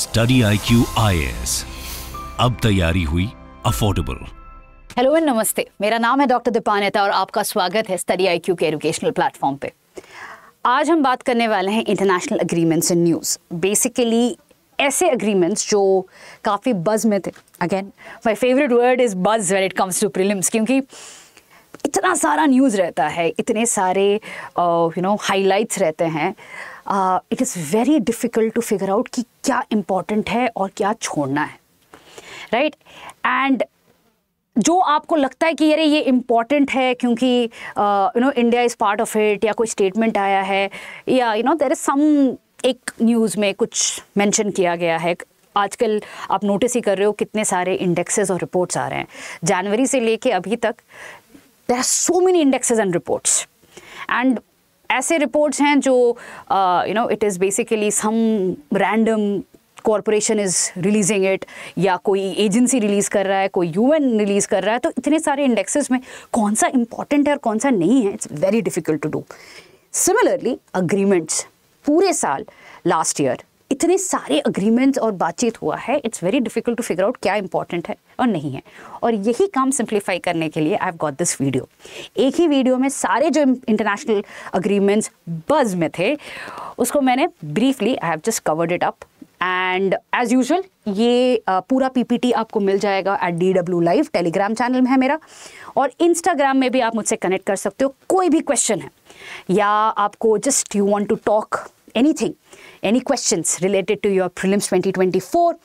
Study I Q अब तैयारी हुई अफोर्डेबल हेलो एंड नमस्ते मेरा नाम है डॉक्टर दीपानेता और आपका स्वागत है स्टडी आई क्यू के एजुकेशनल प्लेटफॉर्म पे आज हम बात करने वाले हैं international agreements in news basically ऐसे अग्रीमेंट्स जो काफ़ी बज़ में थे again my favourite word is buzz where it comes to prelims क्योंकि इतना सारा न्यूज़ रहता है इतने सारे यू नो हाईलाइट्स रहते हैं it is very difficult to figure out कि क्या इम्पॉर्टेंट है और क्या छोड़ना है राइट right? एंड जो आपको लगता है कि अरे ये इम्पॉर्टेंट है क्योंकि you know India is part of it या कोई स्टेटमेंट आया है या you know there is some एक न्यूज़ में कुछ मेंशन किया गया है आजकल आप नोटिस ही कर रहे हो कितने सारे इंडेक्सेस और रिपोर्ट्स आ रहे हैं जनवरी से लेके अभी तक there are so many indexes and reports and ऐसे रिपोर्ट्स हैं जो you know it is basically some random corporation is releasing it या कोई एजेंसी रिलीज़ कर रहा है कोई एन रिलीज़ कर रहा है तो इतने सारे इंडेक्सेस में कौन सा इंपॉर्टेंट है और कौन सा नहीं है it's very difficult to do similarly agreements पूरे साल लास्ट ईयर इतने सारे अग्रीमेंट्स और बातचीत हुआ है it's very difficult to figure out क्या इंपॉर्टेंट है और नहीं है और यही काम सिंप्लीफाई करने के लिए I have got this video एक ही वीडियो में सारे जो इंटरनेशनल अग्रीमेंट्स बज में थे उसको मैंने briefly I have just covered it up and as usual ये पी पूरा टी आपको मिल जाएगा at D W live Telegram channel में है मेरा और इंस्टाग्राम में भी आप मुझसे कनेक्ट कर सकते हो कोई भी क्वेश्चन है या आपको just you want to talk anything, any questions related to your prelims 2024,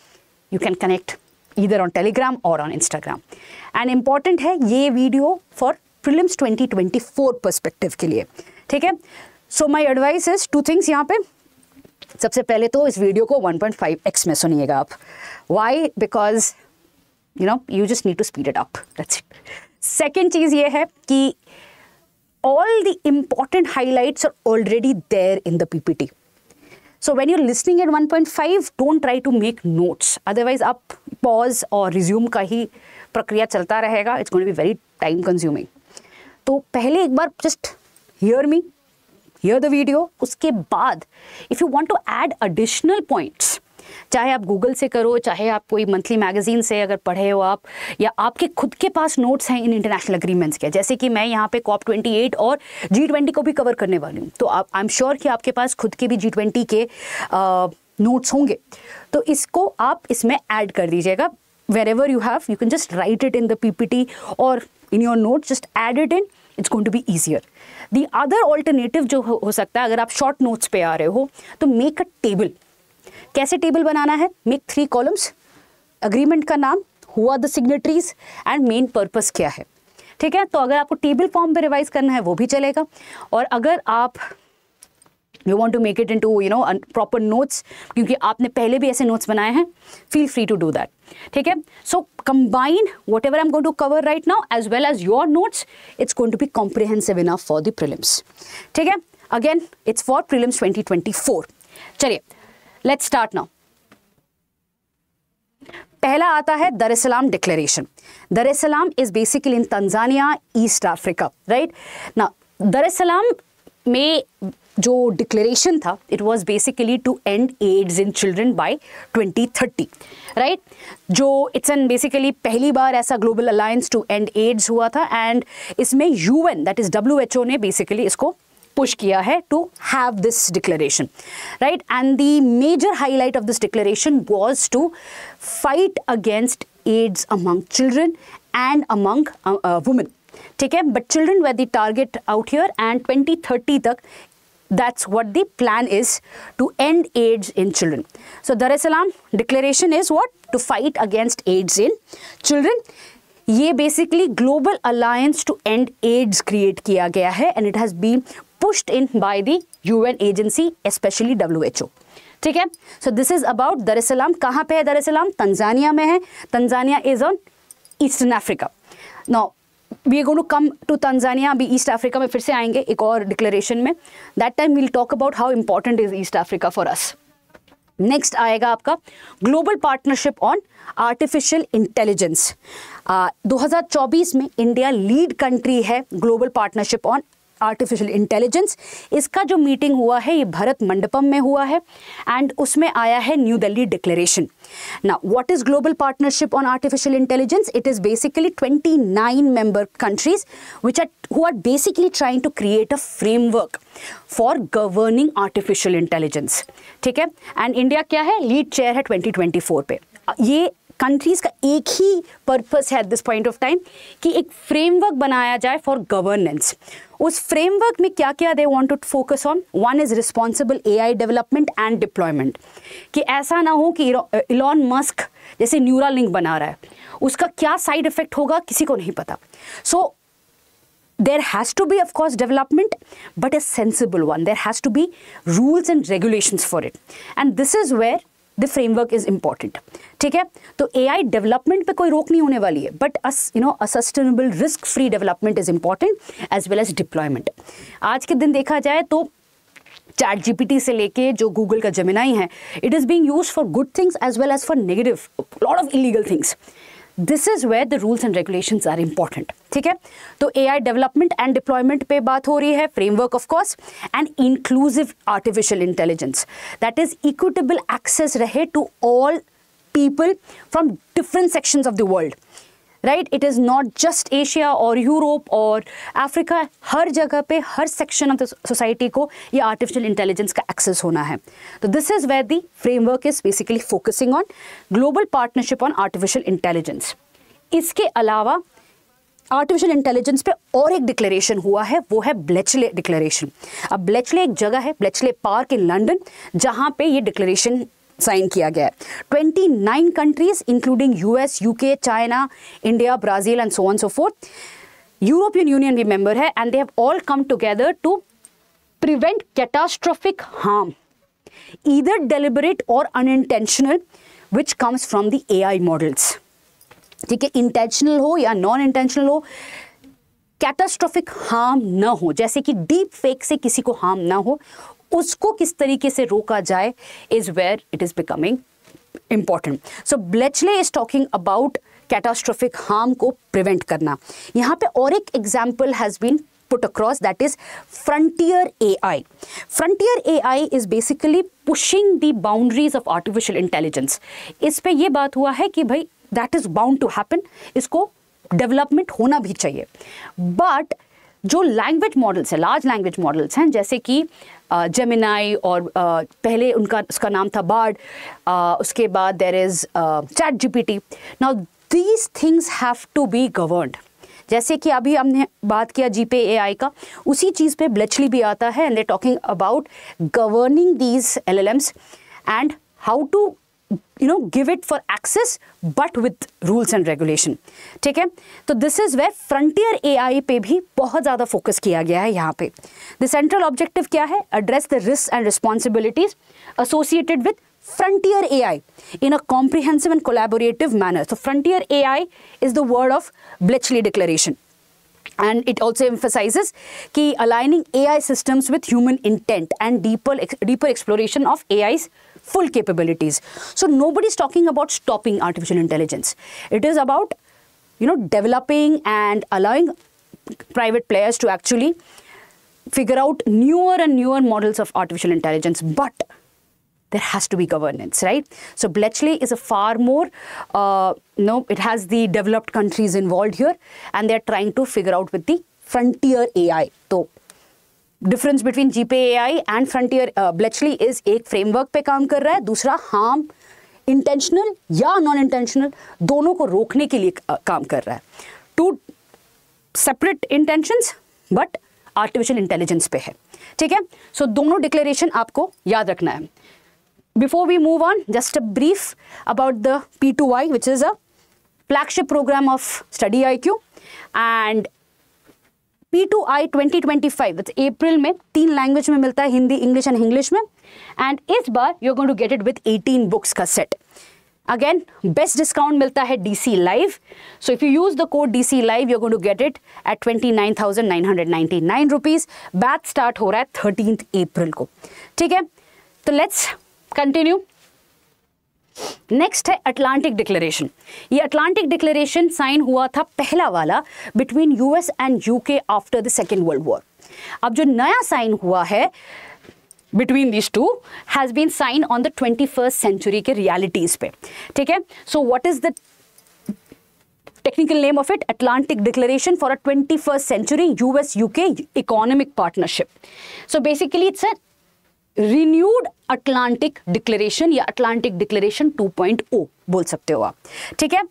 you can connect either on Telegram or on Instagram. And important है ये वीडियो फॉर प्रिलिम्स 2024 पर्सपेक्टिव के लिए ठीक है so my advice is two things यहाँ पे सबसे पहले तो इस वीडियो को 1.5x में सुनिएगा आप why because you know you just need to speed it up that's it second चीज़ ये है कि all the important highlights are already there in the PPT. So when you're listening at 1.5, don't try to make notes. Otherwise, up pause or resume ka hi prakriya chalta rahega It's going to be very time consuming. तो pehle ek bar just hear me, hear the video. uske baad if you want to add additional points, चाहे आप Google से करो चाहे आप कोई monthly magazine से अगर पढ़े हो आप या आपके खुद के पास नोट्स हैं इन इंटरनेशनल अग्रीमेंट्स के जैसे कि मैं यहाँ पे कॉप ट्वेंटी और जी ट्वेंटी को भी कवर करने वाली हूँ तो आप आई एम श्योर कि आपके पास खुद के भी जी ट्वेंटी के नोट्स होंगे तो इसको आप इसमें ऐड कर दीजिएगा wherever you have you can just write it in the P P T और in your note just add it in it's going to be easier the other alternative जो हो सकता है अगर आप शॉर्ट नोट्स पे आ रहे हो तो मेक अ टेबल कैसे टेबल बनाना है मेक थ्री कॉलम्स अग्रीमेंट का नाम हुआ the signatories and main purpose क्या है ठीक है तो अगर आपको टेबल फॉर्म पे रिवाइज करना है वो भी चलेगा और अगर आप you want to make it into you know proper notes क्योंकि आपने पहले भी ऐसे नोट्स बनाए हैं feel free to do that ठीक है so combine whatever I am going to cover right now as well as your notes it's going to be comprehensive enough for the prelims ठीक है again it's for prelims 2024 चलिए let start now पहला आता है दर सलाम declaration Dar Salaam is basically in Tanzania East Africa right ना Dar Salaam में जो डिक्लेरेशन था it was basically to end AIDS in children by 2030 right जो इट्स एन बेसिकली पहली बार ऐसा global alliance to end AIDS हुआ था एंड इसमें यूएन दैट इज डब्ल्यूएचओ ने बेसिकली इसको push kiya hai to have this declaration, right? And the major highlight of this declaration was to fight against AIDS among children and among uh, uh, women. take है but children were the target out here and 2030 तक that's what the plan is to end AIDS in children. So Dar es Salaam declaration is what? To fight against AIDS in children. ये basically global alliance to end AIDS create किया गया है and it has been pushed in by the UN agency specially W ठीक है so this is about Dar es Salaam कहाँ पे है Dar es Salaam Tanzania में है Tanzania is on eastern Africa no we go to come to Tanzania अभी East Africa में फिर से आएंगे एक और डिक्लेरेशन में that time we'll talk about how important is East Africa for us next आएगा आपका global partnership on artificial intelligence चौबीस में इंडिया लीड कंट्री है global partnership on artificial intelligence इसका जो मीटिंग हुआ है ये भरत मंडपम में हुआ है एंड उसमें आया है न्यू दिल्ली डिक्लेरेशन ना what is global partnership on artificial intelligence it is basically 29 member countries which are who are basically trying to create a framework for governing artificial intelligence ठीक है एंड इंडिया क्या है लीड चेयर है twenty पे ये countries का एक ही पर्पस है at this point of time कि एक फ्रेमवर्क बनाया जाए फॉर गवर्नेंस उस फ्रेमवर्क में क्या क्या they want to focus on one is responsible A development and deployment कि ऐसा ना हो कि इलॉन मस्क uh, जैसे न्यूरा लिंक बना रहा है उसका क्या साइड इफेक्ट होगा किसी को नहीं पता so so, there has to be of course development but a sensible one there has to be rules and regulations for it and this is where the framework is important ठीक है तो ए आई development पर कोई रोक नहीं होने वाली है but as you know a sustainable risk free development is important as well as deployment आज के दिन देखा जाए तो चैट जीपीटी से लेके जो गूगल का जमिनाई है it is being use for good things as well as for negative lot of illegal things this is where the rules and regulations are important ठीक है तो एआई डेवलपमेंट एंड डिप्लॉयमेंट पे बात हो रही है framework of course and inclusive artificial intelligence that is equitable access रहे to all people from different sections of the world right it is not just Asia और यूरोप और Africa हर जगह पे हर सेक्शन ऑफ द सोसाइटी को ये artificial intelligence का एक्सेस होना है तो this is where the framework is basically focusing on global partnership on artificial intelligence इसके अलावा आर्टिफिशियल इंटेलिजेंस पे और एक डिक्लेरेशन हुआ है वो है ब्लेचले डिक्लेरेशन अब ब्लेचले एक जगह है ब्लेचले पार्क इन लंडन जहाँ पे ये डिक्लेरेशन साइन किया गया twenty nine countries including US UK China India Brazil and so on so fourth European Union भी मेंबर है and they have all come together to prevent catastrophic harm either either deliberate or which comes from the A I models ठीक है intentional हो या non intentional हो catastrophic harm ना हो जैसे कि डीप फेक से किसी को हार्म ना हो उसको किस तरीके से रोका जाए is where it is becoming important so Bletchley is talking about catastrophic harm को प्रिवेंट करना यहाँ पे और एक example has been put across that is frontier A I frontier A I is basically pushing the boundaries of artificial intelligence इस पर यह बात हुआ है कि भाई that is bound to happen इसको डेवलपमेंट होना भी चाहिए बट जो लैंग्वेज मॉडल्स हैं लार्ज लैंग्वेज मॉडल्स हैं जैसे कि जमिनाई और पहले उनका उसका नाम था बार्ड उसके बाद there is chat GPT now these things have to be governed जैसे कि अभी हमने बात किया जी पे ए आई का उसी चीज़ पे ब्लचली भी आता है and they talking about governing these LLMs and how to you know give it for access but with rules and regulation ठीक है तो this is where frontier AI पे भी बहुत ज़्यादा फोकस किया गया ह यहा The central objective कया ह Address the risks and responsibilities associated with frontier AI in a comprehensive and collaborative manner. So frontier AI is the word of Bletchley Declaration. And it also emphasizes ki aligning AI systems with human intent and deeper, deeper exploration of AI's full capabilities. So nobody's talking about stopping artificial intelligence. It is about, you know, developing and allowing private players to actually figure out newer and newer models of artificial intelligence. But there has to be governance, right? So Bletchley is a far more, uh, no, it has the developed countries involved here, and they're trying to figure out with the frontier AI. So difference between GPAI and frontier Bletchley is एक framework पे काम कर रहा है दूसरा harm intentional या non intentional दोनों को रोकने के लिए uh, काम कर रहा है to separate intentions but artificial intelligence पे है ठीक है सो दोनों डिक्लेरेशन आपको याद रखना है before we move on just a brief about the P two Y which is a flagship program of study I StudyIQ and P two I twenty twenty five April में तीन लैंग्वेज में मिलता है हिंदी इंग्लिश एंड इंग्लिश में and इस बार you going to get it with eighteen books का सेट अगेन बेस्ट डिस्काउंट मिलता है D C live so if you use the code D C live you going to get it at twenty nine thousand nine hundred ninety nine rupees batch start हो रहा है thirteen April को ठीक है तो let's continue next है Atlantic Declaration ये Atlantic Declaration sign हुआ था पहला वाला between US and UK after the second world war अब जो नया साइन हुआ है between this two has been sign on the twenty first century के रियालिटीज पे ठीक है so what is the technical name of it Atlantic Declaration for a twenty first century US UK economic partnership so basically it's a renewed Atlantic Declaration या Atlantic Declaration 2.0 बोल सकते हो आप ठीक है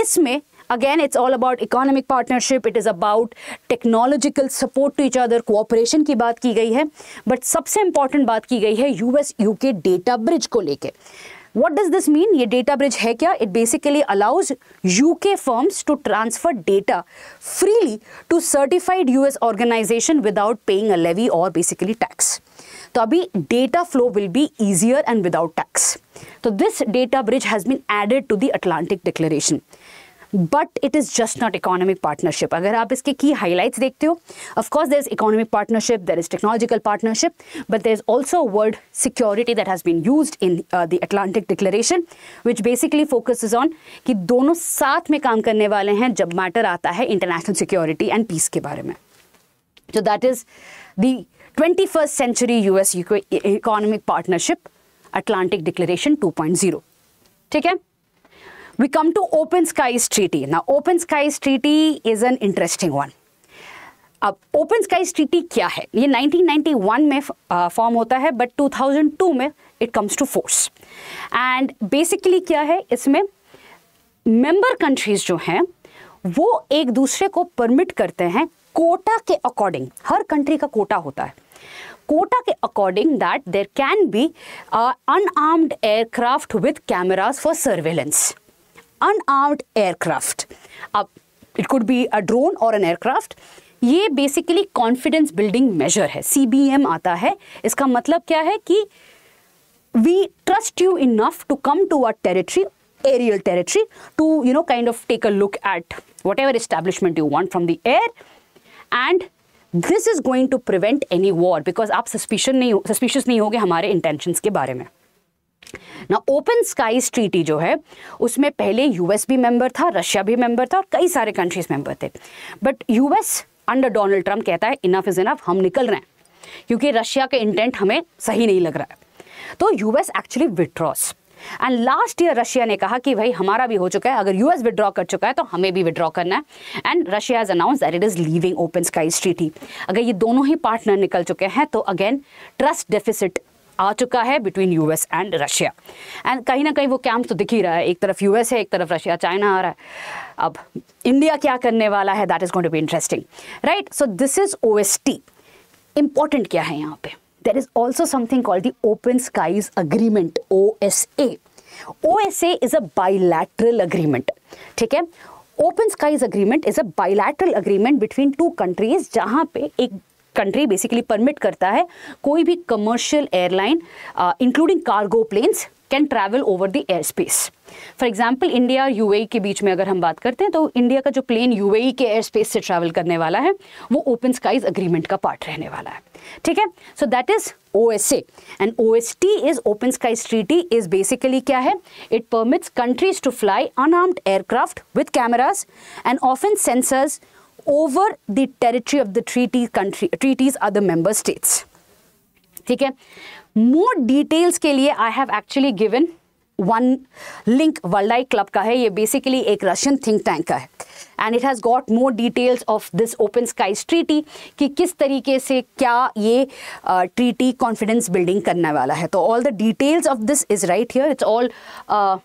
इसमें again it's all about economic partnership it is about technological support to each other cooperation की बात की गई है बट सबसे इंपॉर्टेंट बात की गई है US UK data bridge को लेकर वट डज दिस मीन ये डेटा ब्रिज है क्या it basically allows UK firms to transfer data freely to certified US organisation without paying a levy और बेसिकली टैक्स तो अभी data flow will be easier and without tax तो this data bridge has been added to the Atlantic Declaration but it is just not economic partnership अगर आप इसके की highlights देखते हो of course there is economic partnership there is technological partnership but there is also world security that has been use in the Atlantic Declaration which basically focus is on कि दोनों साथ में काम करने वाले हैं जब मैटर आता है इंटरनेशनल सिक्योरिटी एंड पीस के बारे में तो that is the twenty first century US economic partnership Atlantic Declaration zero ठीक है we come to open skies treaty now open skies treaty is an interesting one अब open sky treaty क्या है ये 1991 में फॉर्म होता है बट 2002 में it comes to force and basically क्या है इसमें मेंबर कंट्रीज जो हैं वो एक दूसरे को परमिट करते हैं कोटा के अकॉर्डिंग हर कंट्री का कोटा होता है कोटा के according that there can be unarmed aircraft with cameras for surveillance unarmed aircraft अब it could be a drone और एन एयरक्राफ्ट ये बेसिकली कॉन्फिडेंस बिल्डिंग मेजर है सी आता है इसका मतलब क्या है कि we trust you enough to come to our territory aerial to you know kind of take a look at whatever establishment you want from the air and this is going to prevent any war because आप suspicion नहीं suspicious नहीं होगे हमारे intentions के बारे में ना open skies treaty जो है उसमें पहले यूएस भी मेंबर था रशिया भी मेंबर था और कई सारे कंट्रीज मेंबर थे but US under Donald Trump कहता है इनफ इज इनफ हम निकल रहे हैं क्योंकि रशिया का इंटेंट हमें सही नहीं लग रहा है तो US actually withdraws and last year Russia ने कहा कि भाई हमारा भी हो चुका है अगर यूएस विड्रॉ कर चुका है तो हमें भी विड्रॉ करना है and Russia has announce that it is leaving open sky treaty अगर ये दोनों ही पार्टनर निकल चुके हैं तो अगेन ट्रस्ट डेफिसिट आ चुका है between US and Russia and कहीं ना कहीं वो कैंप तो दिख ही रहा है एक तरफ यूएस है एक तरफ रशिया चाइना आ रहा है अब इंडिया क्या करने वाला है that is going to be interesting right so this is OST important क्या है यहाँ पे there is also something called the Open Skies Agreement, OSA. OSA is a bilateral agreement. ठीक है open skies agreement is a bilateral agreement between two countries जहाँ पे एक country basically permit करता है कोई भी commercial airline including cargo planes can travel over the air space for example India UAE के बीच में अगर हम बात करते हैं तो इंडिया का जो प्लेन यूएई e के एयर स्पेस से ट्रैवल करने वाला है वो ओपन स्काईज अग्रीमेंट का पार्ट रहने वाला है ठीक है so that is O S A and O S T is open sky treaty is basically क्या है it permits countries to fly unarmed aircraft with cameras and often sensors over the territory of the treaty country treaties other member states ठीक है more details के लिए I have actually given one link world club का है ये basically एक Russian think tank का है and it has got more details of this open skies treaty कि किस तरीके से क्या ये ट्रीटी कॉन्फिडेंस बिल्डिंग करने वाला है तो all the details of this is right here it's all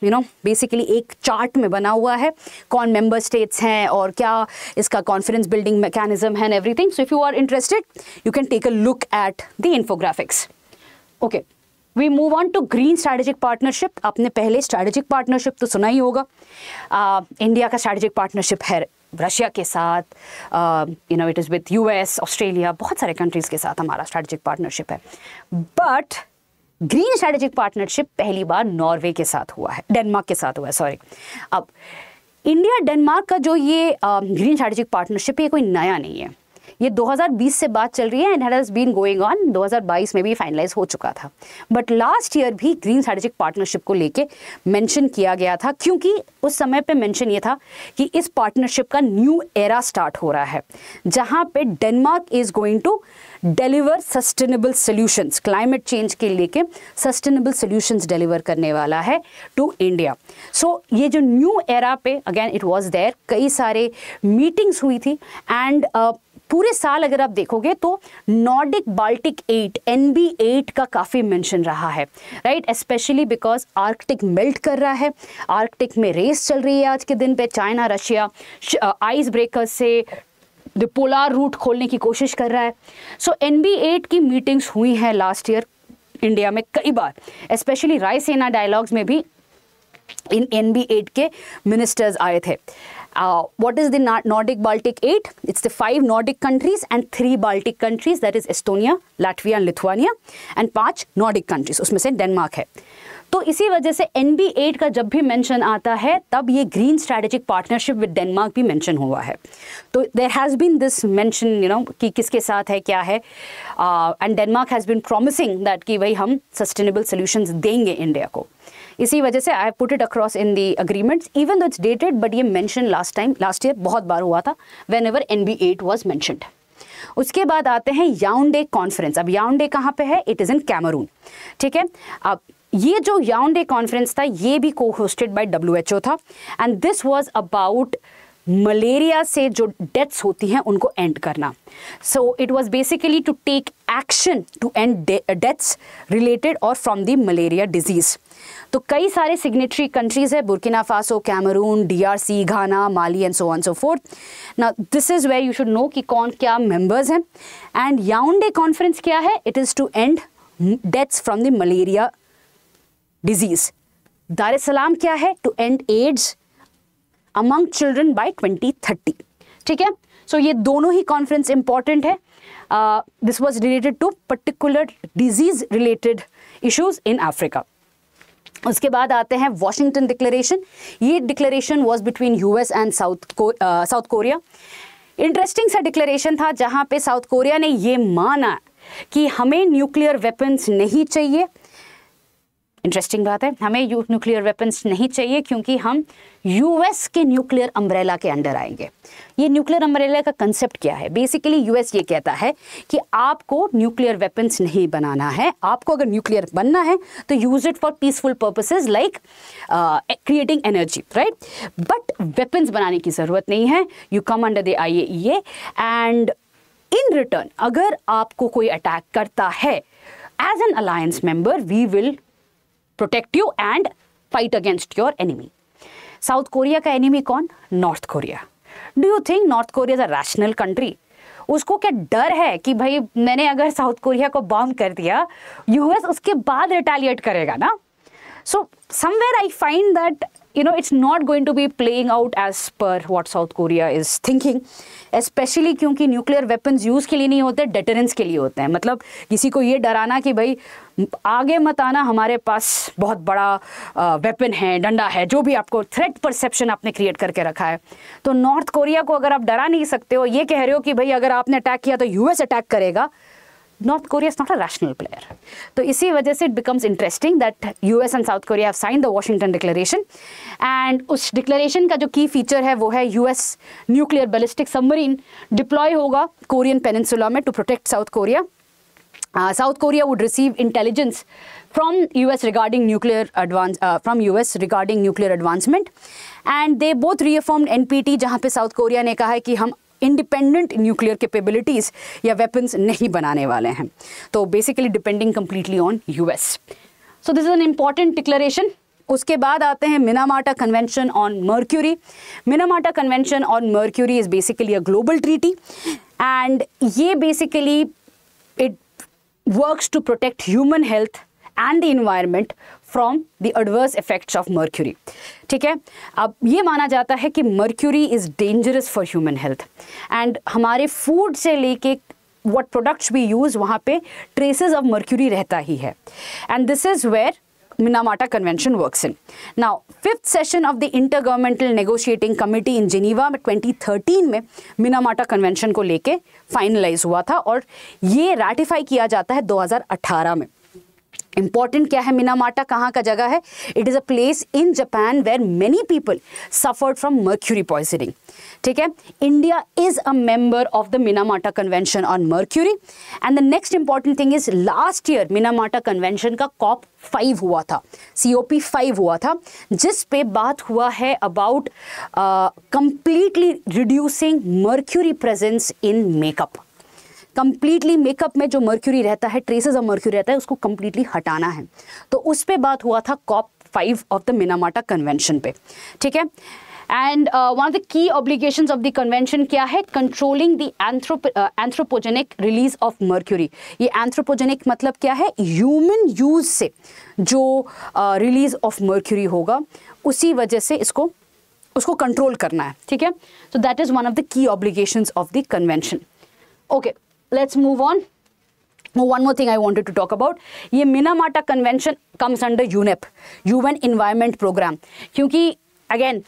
you know basically एक चार्ट में बना हुआ है कौन मेंबर स्टेट्स हैं और क्या इसका कॉन्फिडेंस बिल्डिंग मैकेनिज्म है and everything so if you are interested you can take a look at the infographics okay we move on to green strategic partnership आपने पहले स्ट्रैटेजिक पार्टनरशिप तो सुना ही होगा आ, इंडिया का स्ट्रैटेजिक पार्टनरशिप है रशिया के साथ you know it is with US Australia बहुत सारे कंट्रीज़ के साथ हमारा स्ट्रैटेजिक पार्टनरशिप है बट ग्रीन स्ट्रैटेजिक पार्टनरशिप पहली बार नॉर्वे के साथ हुआ है डेनमार्क के साथ हुआ है सॉरी अब इंडिया डेनमार्क का जो ये ग्रीन स्ट्रैटेजिक पार्टनरशिप ये कोई नया नहीं है ये 2020 से बात चल रही है and has been going on 2022 में भी फाइनलाइज हो चुका था बट लास्ट ईयर भी ग्रीन स्ट्रेटेजिक पार्टनरशिप को लेके मेंशन किया गया था क्योंकि उस समय पे मेंशन ये था कि इस पार्टनरशिप का न्यू एरा स्टार्ट हो रहा है जहाँ पे Denmark is going to deliver sustainable solutions climate change के लेके सस्टेनेबल सोल्यूशंस डिलीवर करने वाला है टू इंडिया सो ये जो न्यू एरा पे अगेन इट वाज देयर कई सारे मीटिंग्स हुई थी एंड पूरे साल अगर आप देखोगे तो Nordic Baltic eight N B eight का काफ़ी मेंशन रहा है right specially because Arctic melt कर रहा है आर्कटिक में रेस चल रही है आज के दिन पे चाइना रशिया आइस ब्रेकर से पोलार रूट खोलने की कोशिश कर रहा है सो एन बी एट की मीटिंग्स हुई हैं लास्ट ईयर इंडिया में कई बार स्पेशली रायसेना डायलॉग्स में भी इन एन बी एट के मिनिस्टर्स आए थे Uh, what is the Nordic Baltic Eight? It's the five Nordic countries and three Baltic countries, that is Estonia, Latvia and Lithuania, and five Nordic countries, उसमें से Denmark है तो इसी वजह से एन बी एट का जब भी मेंशन आता है तब ये green strategic partnership with Denmark भी मेंशन हुआ है तो there has been this mention you know कि किसके साथ है क्या है and Denmark has been promising that कि भाई हम सस्टेनेबल सोल्यूशंस देंगे इंडिया को इसी वजह से I put it across in the agreements even though it's dated but ये mention last time last year बहुत बार हुआ था whenever N B eight was mentioned उसके बाद आते हैं याउंडे कॉन्फ्रेंस अब याउंडे कहाँ पे है इट इज़ इन कैमरून ठीक है अब ये जो याउंडे कॉन्फ्रेंस था ये भी को होस्टेड बाई डब्ल्यू था and this was about malaria से जो डेथ्स होती हैं उनको एंड करना so it was basically to take action to end deaths related और फ्रॉम द मलेरिया डिजीज़ तो कई सारे सिग्नेटरी कंट्रीज़ है Burkina Faso Cameroon DRC Ghana Mali and so on so forth ना this is where you should know कि कौन क्या members हैं एंड याउंडे कॉन्फ्रेंस क्या है it is to end deaths from the malaria disease Dar Salaam क्या है to end AIDS among by twenty 2030 ठीक है सो so, ये दोनों ही कॉन्फ्रेंस इंपॉर्टेंट है this was related to particular disease related issues in Africa उसके बाद आते हैं वॉशिंगटन डिक्लेरेशन ये declaration was between US and South South Korea interesting सा डिक्लेरेशन था जहां पे साउथ कोरिया ने ये माना कि हमें न्यूक्लियर वेपन्स नहीं चाहिए इंटरेस्टिंग बात है हमें यू न्यूक्लियर वेपन्स नहीं चाहिए क्योंकि हम यूएस के न्यूक्लियर अम्ब्रेला के अंडर आएंगे ये न्यूक्लियर अम्ब्रेला का कंसेप्ट क्या है बेसिकली यूएस ये कहता है कि आपको न्यूक्लियर वेपन्स नहीं बनाना है आपको अगर न्यूक्लियर बनना है तो use it for peaceful purposes like creating energy right but weapons बनाने की ज़रूरत नहीं है you come under the I and in return अगर आपको कोई अटैक करता है as an alliance member we will protect you and fight against your enemy South Korea का एनिमी कौन North Korea do you think North Korea is a rational country उसको क्या डर है कि भाई मैंने अगर साउथ कोरिया को बॉम्ब कर दिया यूएस उसके बाद रिटेलिएट करेगा ना so somewhere I find that you know, it's not going to be playing out as per what South Korea is thinking. Specially क्योंकि न्यूक्लियर वेपन्स यूज़ के लिए नहीं होते डेटरेंस के लिए होते हैं मतलब किसी को ये डराना कि भाई आगे मत आना हमारे पास बहुत बड़ा वेपन है डंडा है जो भी आपको थ्रेट परसेप्शन आपने क्रिएट करके रखा है तो नॉर्थ कोरिया को अगर आप डरा नहीं सकते हो ये कह रहे हो कि भाई अगर आपने अटैक किया तो यूएस अटैक करेगा North Korea is not a rational player. तो इसी वजह से it becomes interesting that US and South Korea have signed the Washington Declaration and उस declaration का जो key feature है वो है US nuclear ballistic submarine deploy होगा Korean peninsula में to protect South Korea. Uh, South Korea would receive intelligence from US regarding nuclear advance uh, from US regarding nuclear advancement and they both reaffirmed NPT जहाँ पे South Korea ने कहा है कि हम independent nuclear capabilities या weapons नहीं बनाने वाले हैं तो basically depending completely on US so this is an important declaration उसके बाद आते हैं Minamata convention on mercury Minamata convention on mercury is basically a global treaty and ये basically it works to protect human health and the environment from the adverse effects of mercury ठीक है अब ये माना जाता है कि mercury is dangerous for human health and हमारे फूड से लेके वट प्रोडक्ट्स वी यूज़ वहाँ पे ट्रेसेस ऑफ मर्क्यूरी रहता ही है and this is where convention work in now fifth session of the inter governmental negotiating committee in Geneva में twenty thirteen में मिनामाटा कन्वेंशन को लेके फाइनलाइज हुआ था और ये रेटिफाई किया जाता है दो हज़ार अठारह में इंपॉर्टेंट क्या है मिनामाटा कहाँ का जगह है it is a place in Japan where many people suffered from mercury poisoning ठीक है India is a member of the Minamata convention on mercury and the next important thing is last year Minamata convention का COP five हुआ था सी O P five हुआ था जिस पे बात हुआ है about completely reducing mercury presence in makeup completely makeup में जो मर्क्यूरी रहता है ट्रेसेस ऑफ मर्क्यूरी रहता है उसको कंप्लीटली हटाना है तो उस पर बात हुआ था COP five of the Minamata convention पे ठीक है and one of the key obligation of the convention क्या है controlling the anthropogenic release of mercury ये एंथ्रोपोजेनिक मतलब क्या है ह्यूमन यूज से जो रिलीज ऑफ मर्क्यूरी होगा उसी वजह से इसको उसको कंट्रोल करना है ठीक है so that is one of the key obligation of the convention okay let's move on. Oh, one more thing I wanted to talk about. ये Minamata convention comes under UNEP UN environment programme क्योंकि again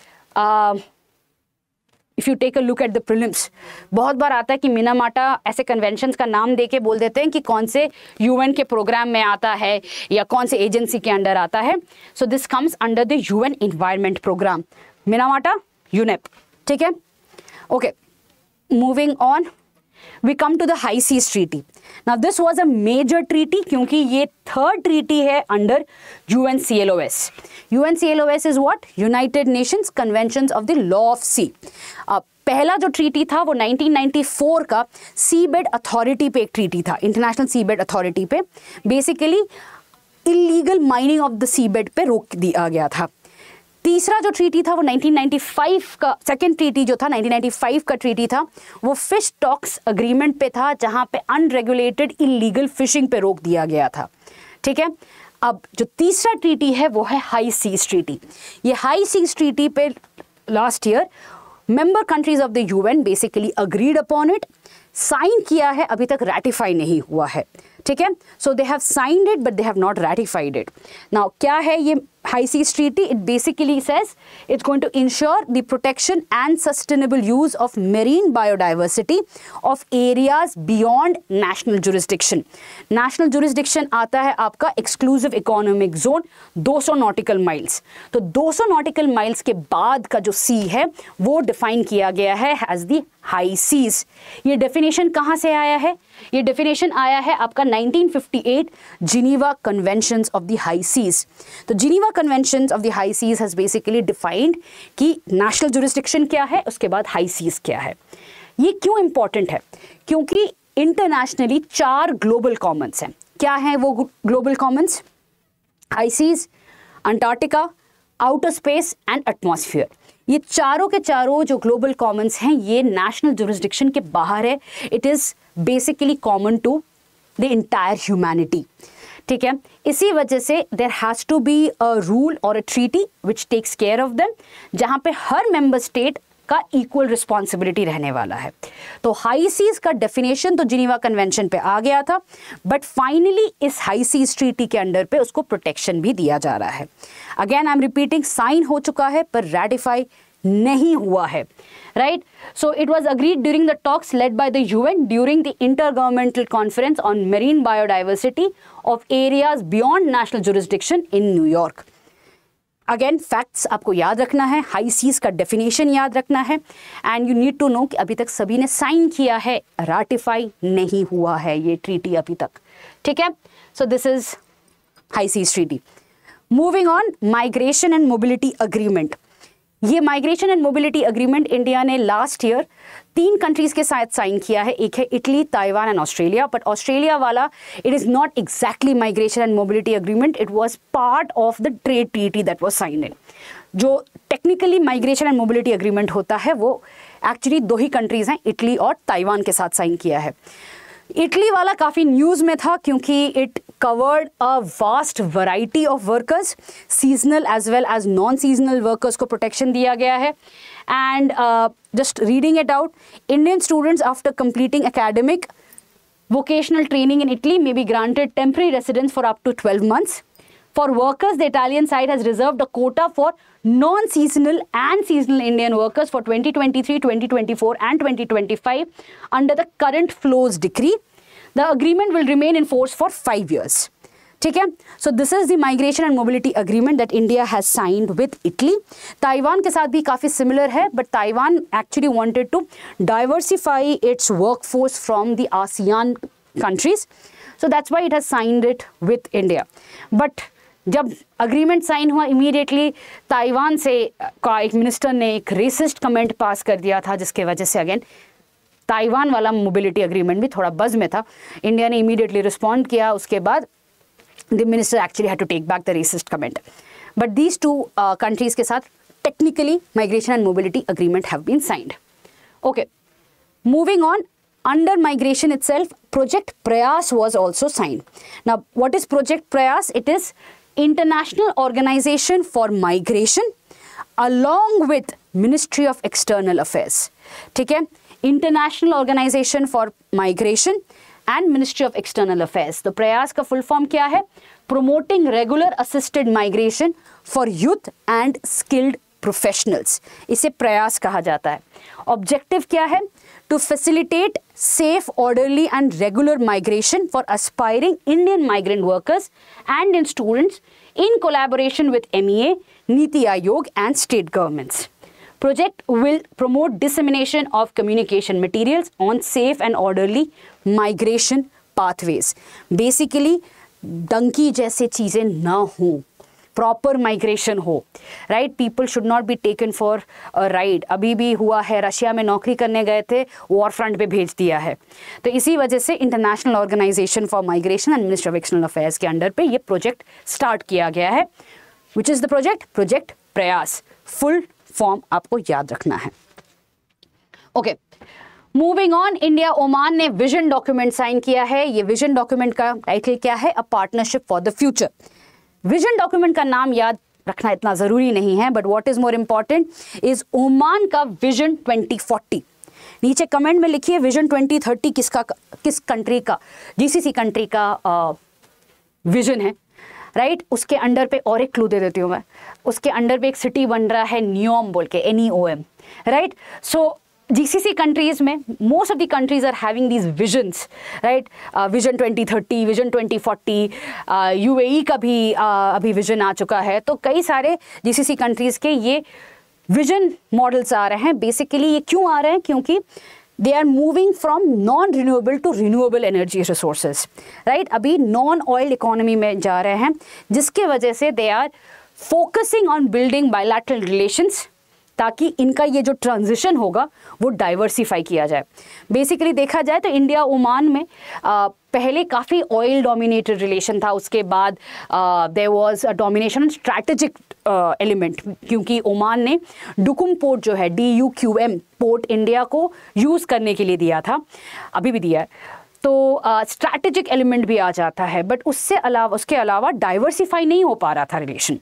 if you take a look at the prelims बहुत बार आता है कि Minamata ऐसे conventions का नाम दे के बोल देते हैं कि कौन से यूएन के प्रोग्राम में आता है या कौन से एजेंसी के अंडर आता है so this comes under the UN environment programme Minamata UNEP ठीक है okay moving on we come to the high seas treaty ना this was a major treaty क्योंकि ये थर्ड ट्रीटी है under U N C L O S U N C L O S is what United Nations convention of the law of sea पहला जो treaty था वो 1994 का सी bed authority पे एक ट्रीटी था इंटरनेशनल सी बेड अथॉरिटी पे basically illegal mining of the sea bed पे रोक दिया गया था तीसरा जो ट्रीटी था वो 1995 का सेकेंड ट्रीटी जो था 1995 का ट्रीटी था वो फिश टॉक्स अग्रीमेंट पे था जहाँ पे अनरेगुलेटेड इलीगल फिशिंग पे रोक दिया गया था ठीक है अब जो तीसरा ट्रीटी है वो है हाई सीज ट्रीटी ये हाई सीज ट्रीटी पे last year member countries of the UN basically agreed upon it sign किया है अभी तक रेटिफाई नहीं हुआ है ठीक है so they have signed it but they have not ratified it now क्या है ये high seas treaty, it basically says it's going to ensure the protection and sustainable use of marine biodiversity of areas beyond national jurisdiction. National jurisdiction aata hai aapka exclusive economic zone 200 nautical miles. to 200 nautical miles ke baad ka jo sea hai wo define kiya gaya hai as the high seas. ye definition kahan se aaya hai ये definition आया है आपका 1958 जिनीवा conventions of the high seas. तो Geneva रोमा convention of the high seas has basically defined कि national jurisdiction क्या है उसके बाद हाई सीज क्या है ये क्यों इंपॉर्टेंट है क्योंकि इंटरनेशनली चार ग्लोबल कॉमन्स हैं क्या हैं वो global commons high seas Antarctica outer space and atmosphere ये चारों के चारों जो ग्लोबल कॉमन्स हैं ये नेशनल जुरिस्डिक्शन के बाहर है it is basically common to the entire humanity ठीक है इसी वजह से there has to be a rule और a treaty which takes care of them जहाँ पे हर मेंबर स्टेट का इक्वल रिस्पॉन्सिबिलिटी रहने वाला है तो हाई सीज का डेफिनेशन तो जिनीवा कन्वेंशन पे आ गया था बट फाइनली इस हाई सीज ट्रीटी के अंडर पे उसको प्रोटेक्शन भी दिया जा रहा है again I am repeating sign हो चुका है पर रेटिफाई नहीं हुआ है right so it was agreed during the talks led by the U N during the inter intergovernmental conference on marine biodiversity of areas beyond national jurisdiction in New York again facts आपको याद रखना है high seize का definition याद रखना है and you need to know कि अभी तक सभी ने साइन किया है रेटिफाई नहीं हुआ है ये ट्रीटी अभी तक ठीक है so this is high seas treaty moving on migration and mobility agreement ये migration and mobility agreement India ने लास्ट ईयर तीन कंट्रीज के साथ साइन किया है एक है Italy Taiwan and Australia but Australia वाला it is not exactly migration and mobility agreement it was part of the trade treaty that was sign in जो technically migration and mobility agreement होता है वो actually दो ही countries हैं Italy और Taiwan के साथ साइन किया है इटली वाला काफ़ी न्यूज़ में था क्योंकि it covered a vast variety of workers seasonal as well as non seasonal workers को प्रोटेक्शन दिया गया है and just reading it out Indian students after completing academic vocational training in Italy may be granted temporary residence for up to twelve months For workers, the Italian side has reserved a quota for non seasonal and seasonal Indian workers for 2023, 2024, and 2025 under the current flows decree. The agreement will remain in force for five years. Okay? So, this is the migration and mobility agreement that India has signed with Italy. Taiwan ke saath bhi kafi similar hai, but Taiwan actually wanted to diversify its workforce from the ASEAN countries. So, that's why it has signed it with India. But जब agreement sign हुआ immediately Taiwan से का एक minister ने एक racist comment pass कर दिया था जिसके वजह से अगेन ताइवान वाला मोबिलिटी अग्रीमेंट भी थोड़ा बज में था इंडिया ने इमीडिएटली रिस्पॉन्ड किया उसके बाद the minister actually had to take back the racist comment but these two countries के साथ migration and mobility agreement have been signed okay moving on under migration itself project Prayas was also signed ना what is project Prayas it is International Organization for Migration along with Ministry of External Affairs. ठीक है International Organization for Migration and Ministry of External Affairs. तो प्रयास का full form क्या है Promoting Regular Assisted Migration for Youth and Skilled professionals इसे प्रयास कहा जाता है ऑब्जेक्टिव क्या है to facilitate safe, orderly and regular migration for aspiring Indian migrant workers and in students in collaboration with MEA, Niti Aayog and state governments. Project will promote dissemination of communication materials on safe and orderly migration pathways. Basically, donkey jaise cheeze na hoon. Proper migration हो right people should not be taken for ride अभी भी हुआ है Russia में नौकरी करने गए थे वॉर फ्रंट पे भेज दिया है तो इसी वजह से international organisation for migration and minister of external affairs के अंडर पे ये प्रोजेक्ट स्टार्ट किया गया है which is the project project Prayas full form आपको याद रखना है okay okay. Moving on India Oman ने विजन डॉक्यूमेंट साइन किया है ये विजन डॉक्यूमेंट का टाइटल क्या है a partnership for the future vision document का नाम याद रखना इतना ज़रूरी नहीं है but what is more important is Oman का विजन 2040 नीचे कमेंट में लिखिए विजन 2030 किसका किस कंट्री का जीसीसी कंट्री का विजन है राइट right? उसके अंडर पे और एक क्लू दे देती हूँ मैं उसके अंडर पे एक सिटी बन रहा है न्योम बोल के N E O M right so GCC countries में most of the countries are having these visions right vision 2030, vision 2040, uh, uh e का भी uh, अभी विजन आ चुका है तो कई सारे जीसीसी कंट्रीज़ के ये विजन मॉडल्स आ रहे हैं बेसिकली ये क्यों आ रहे हैं क्योंकि they are moving from non renewable to renewable energy resources right अभी नॉन ऑयल इकोनॉमी में जा रहे हैं जिसके वजह से they are focusing on building bilateral relations ताकि इनका ये जो ट्रांजिशन होगा वो डाइवर्सिफाई किया जाए बेसिकली देखा जाए तो इंडिया ओमान में आ, पहले काफ़ी ऑयल डोमिनेटेड रिलेशन था उसके बाद there was a domination strategic element क्योंकि ओमान ने डुकुम पोर्ट जो है D U Q M port India को यूज़ करने के लिए दिया था अभी भी दिया है तो स्ट्रैटेजिक एलिमेंट भी आ जाता है बट उससे अलावा उसके अलावा डाइवर्सिफाई नहीं हो पा रहा था रिलेशन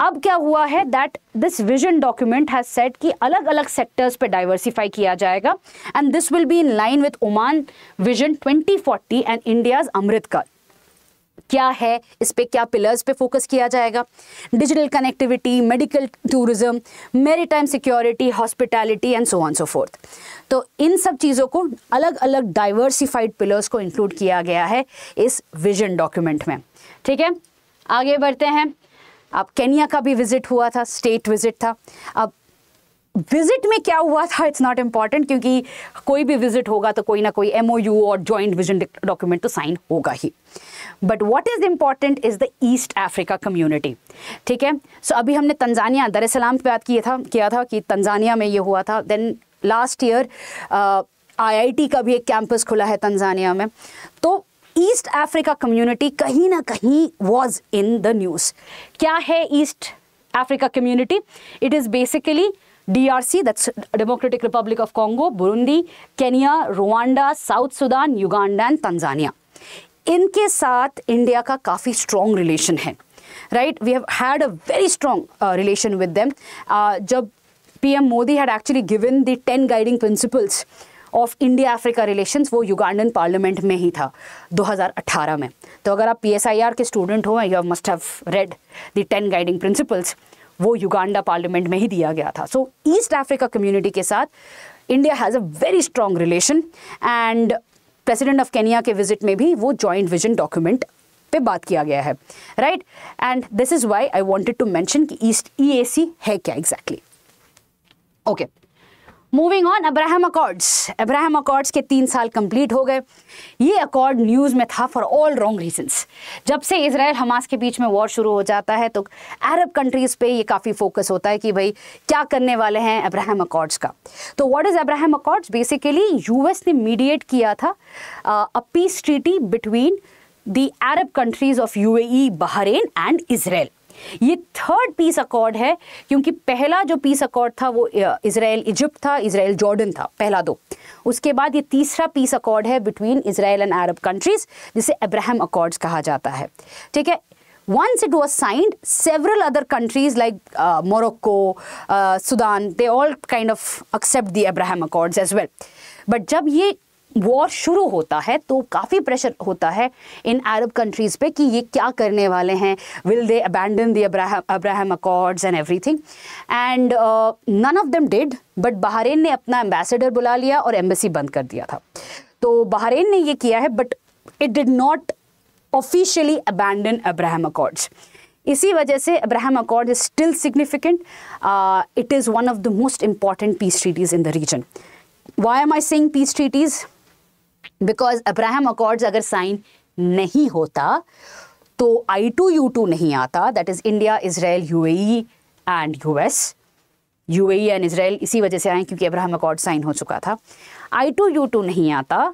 अब क्या हुआ है that this vision document has set कि अलग अलग सेक्टर्स पे डाइवर्सिफाई किया जाएगा and this will be in line with Oman vision 2040 and India's Amrit क्या है इस पर क्या पिलर्स पे फोकस किया जाएगा digital connectivity medical tourism maritime security hospitality and so on so forth तो इन सब चीज़ों को अलग अलग डाइवर्सिफाइड पिलर्स को इंक्लूड किया गया है इस विजन डॉक्यूमेंट में ठीक है आगे बढ़ते हैं अब केनिया का भी विजिट हुआ था स्टेट विजिट था अब विजिट में क्या हुआ था इट्स नॉट इम्पॉर्टेंट क्योंकि कोई भी विजिट होगा तो कोई ना कोई एम और जॉइंट विजन डॉक्यूमेंट तो साइन होगा ही but what is important is the East Africa community ठीक है सो अभी हमने तंजानिया दर सलाम पे बात किया था किया था कि तंजानिया में ये हुआ था देन लास्ट ईयर आई का भी एक कैंपस खुला है तंजानिया में तो ईस्ट अफ्रीका कम्युनिटी कहीं ना कहीं वॉज इन द न्यूज़ क्या है East Africa community it is basically DRC, that's Democratic Republic of Congo, Burundi, Kenya, Rwanda, South Sudan, Uganda and Tanzania. इनके साथ इंडिया का काफ़ी स्ट्रॉन्ग रिलेशन है right we have had a very strong relation with them जब PM Modi had actually given the ten guiding principles of India Africa relation वो Ugandan parliament में ही था 2018 में तो अगर आप पी के स्टूडेंट हो you must have read the ten guiding principles वो युगांडा पार्लियामेंट में ही दिया गया था सो ईस्ट अफ्रीका कम्युनिटी के साथ India has a very strong relation and president of Kenya के विजिट में भी वो जॉइंट विजन डॉक्यूमेंट पे बात किया गया है right and this is why I wanted to mention कि ईस्ट ई e है क्या exactly exactly. Okay okay. Moving on Abraham accords Abraham accords के तीन साल कंप्लीट हो गए ये अकॉर्ड न्यूज़ में था फॉर ऑल रॉन्ग रीजंस जब से इसराइल हमास के बीच में वॉर शुरू हो जाता है तो अरब कंट्रीज़ पे ये काफ़ी फोकस होता है कि भाई क्या करने वाले हैं अब्राहम अकॉर्ड्स का तो what is Abraham accords basically US ने मीडिएट किया था a peace treaty between the Arab countries of U A Bahrain and Israel ये थर्ड पीस अकॉर्ड है क्योंकि पहला जो पीस अकॉर्ड था वो इसराइल इजिप्ट था इसराइल जॉर्डन था पहला दो उसके बाद ये तीसरा पीस अकॉर्ड है between Israel and Arab countries जिसे अब्राहम अकॉर्ड कहा जाता है ठीक है Once it was signed, several other countries like uh, Morocco, uh, Sudan, they all kind of accept the Abraham Accords as well. But जब ये war शुरू होता है तो काफ़ी प्रेशर होता है इन अरब कंट्रीज़ पे कि ये क्या करने वाले हैं will they abandon the Abraham accords and everything and none of them did but Bahrain ने अपना एम्बेसडर बुला लिया और एम्बेसी बंद कर दिया था तो बहरीन ने ये किया है but it did not officially abandon Abraham accords इसी वजह से Abraham accord is still significant it is one of the most important peace treaties in the region why am I saying peace treaties because Abraham accords अगर sign नहीं होता तो I two U two नहीं आता that is India Israel U and U S U and Israel इसी वजह से आए क्योंकि अब्राहम अकॉर्ड साइन हो चुका था आई टू यू टू नहीं आता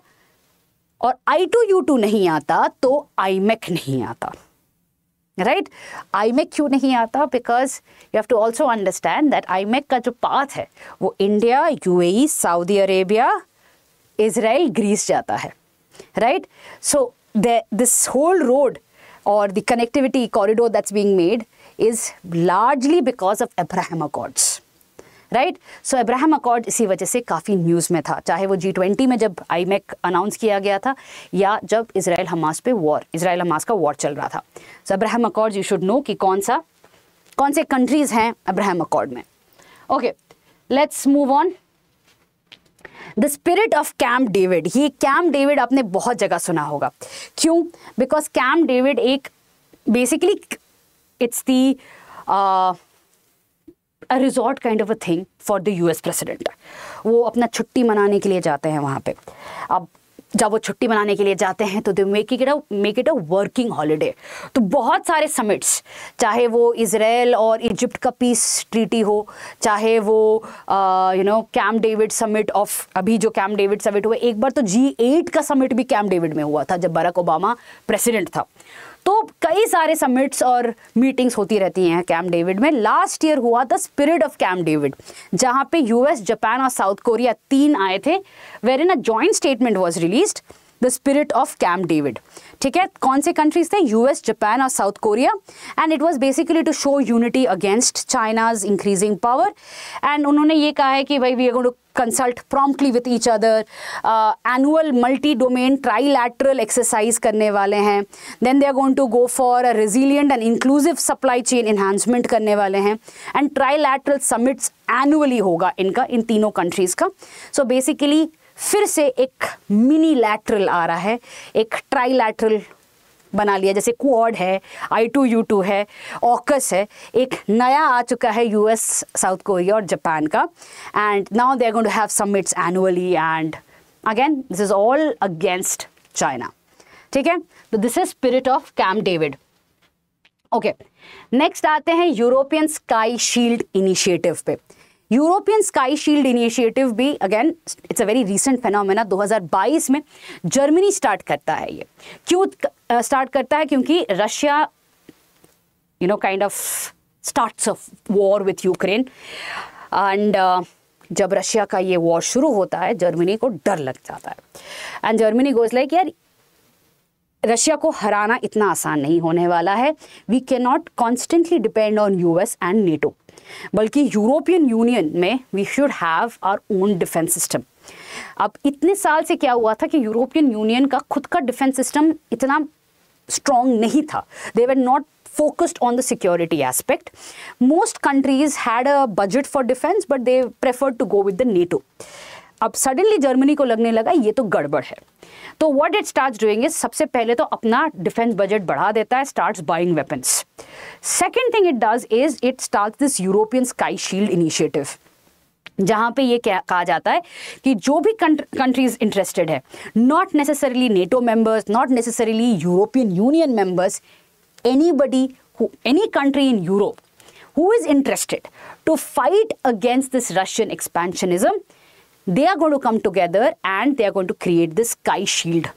और आई टू यू टू नहीं आता तो आई मेक e नहीं आता राइट आई मैक क्यों नहीं आता because you have to also understand that I MEC का जो पाथ है वो India A Saudi Arabia Israel Greece जाता है right so the, this whole road और the connectivity corridor that's being made is largely because of Abraham accords right so Abraham accord इसी वजह से काफ़ी न्यूज़ में था चाहे वो जी ट्वेंटी में जब आई मैक अनाउंस किया गया था या जब इसराइल हमास पे वॉर इसराइल हमास का वॉर चल रहा था so Abraham accord you should know कि कौन सा कौन से कंट्रीज़ हैं अब्राहम अकॉर्ड में okay let's move on the spirit of Camp David ये कैम्प डेविड आपने बहुत जगह सुना होगा क्यों बिकॉज कैम्प डेविड एक basically it's the a resort kind of a thing for the US president वो अपना छुट्टी मनाने के लिए जाते हैं वहाँ पे अब जब वो छुट्टी मनाने के लिए जाते हैं तो they make it a make it a working holiday तो बहुत सारे समिट्स चाहे वो इसराइल और इजिप्ट का पीस ट्रीटी हो चाहे वो you know Camp David summit of अभी जो कैम डेविड समिट हुआ एक बार तो जी एट का समिट भी कैम डेविड में हुआ था जब बराक ओबामा प्रेसिडेंट था तो कई सारे समिट्स और मीटिंग्स होती रहती हैं कैम्प डेविड में लास्ट ईयर हुआ the spirit of Camp David जहां पे यूएस जापान और साउथ कोरिया तीन आए थे where in a joint statement was released the spirit of Camp David ठीक है कौन से कंट्रीज थे यूएस जापान और South Korea and it was basically to show unity against China's increasing power and उन्होंने ये कहा है कि भाई we are to consult promptly with each other annual multi domain trilateral exercise करने वाले हैं then they are going to go for a resilient and inclusive supply chain enhancement करने वाले हैं एंड ट्राईलैटरल समिट्स एनुअली होगा इनका इन तीनों countries का सो बेसिकली फिर से एक मिनी लैटरल आ रहा है एक ट्राई लैटरल बना लिया जैसे क्वाड है आई टू यू टू है ऑकस है एक नया आ चुका है यूएस साउथ कोरिया और जापान का and now they are going to have summits annually and again this is all against China ठीक है तो this is spirit of Camp David okay next आते हैं यूरोपियन स्काई शील्ड इनिशिएटिव पे European sky shield initiative भी again it's a very recent phenomena 2022 में Germany start करता है ये क्यों स्टार्ट करता है क्योंकि Russia you know kind of starts of war with Ukraine and जब रशिया का ये वॉर शुरू होता है जर्मनी को डर लग जाता है एंड जर्मनी गोज लाइक यार रशिया को हराना इतना आसान नहीं होने वाला है we can not constantly depend on US and NATO बल्कि यूरोपियन यूनियन में we should have our own defence system अब इतने साल से क्या हुआ था कि यूरोपियन यूनियन का खुद का डिफेंस सिस्टम इतना स्ट्रॉन्ग नहीं था they were not focused on the security aspect most countries had a budget for defence but they prefer to go with the NATO अब सडनली जर्मनी को लगने लगा ये तो गड़बड़ है तो what it start doing is सबसे पहले तो अपना डिफेंस बजट बढ़ा देता है starts buying weapons second thing it does is it start this European sky shield initiative जहां पे ये कहा जाता है कि जो भी कंट्रीज इंटरेस्टेड है not necessarily NATO members not necessarily European Union members anybody any country in Europe who is interested to fight against this Russian expansionism they are going to come together and they are going to create this sky shield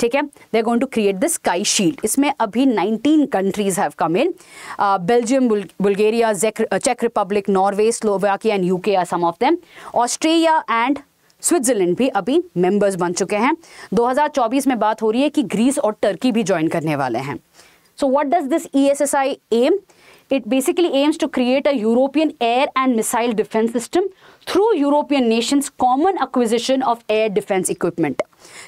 ठीक है they are going to create the sky shield इसमें अभी 19 countries have come in Belgium Bulgaria चेक Republic Norway Slovakia and UK are some of them Australia and Switzerland भी अभी members बन चुके हैं 2024 में बात हो रही है कि ग्रीस और टर्की भी ज्वाइन करने वाले हैं so what does this E S S I aim it basically aims to create a European air and missile defence system through European nations common acquisition of air defence equipment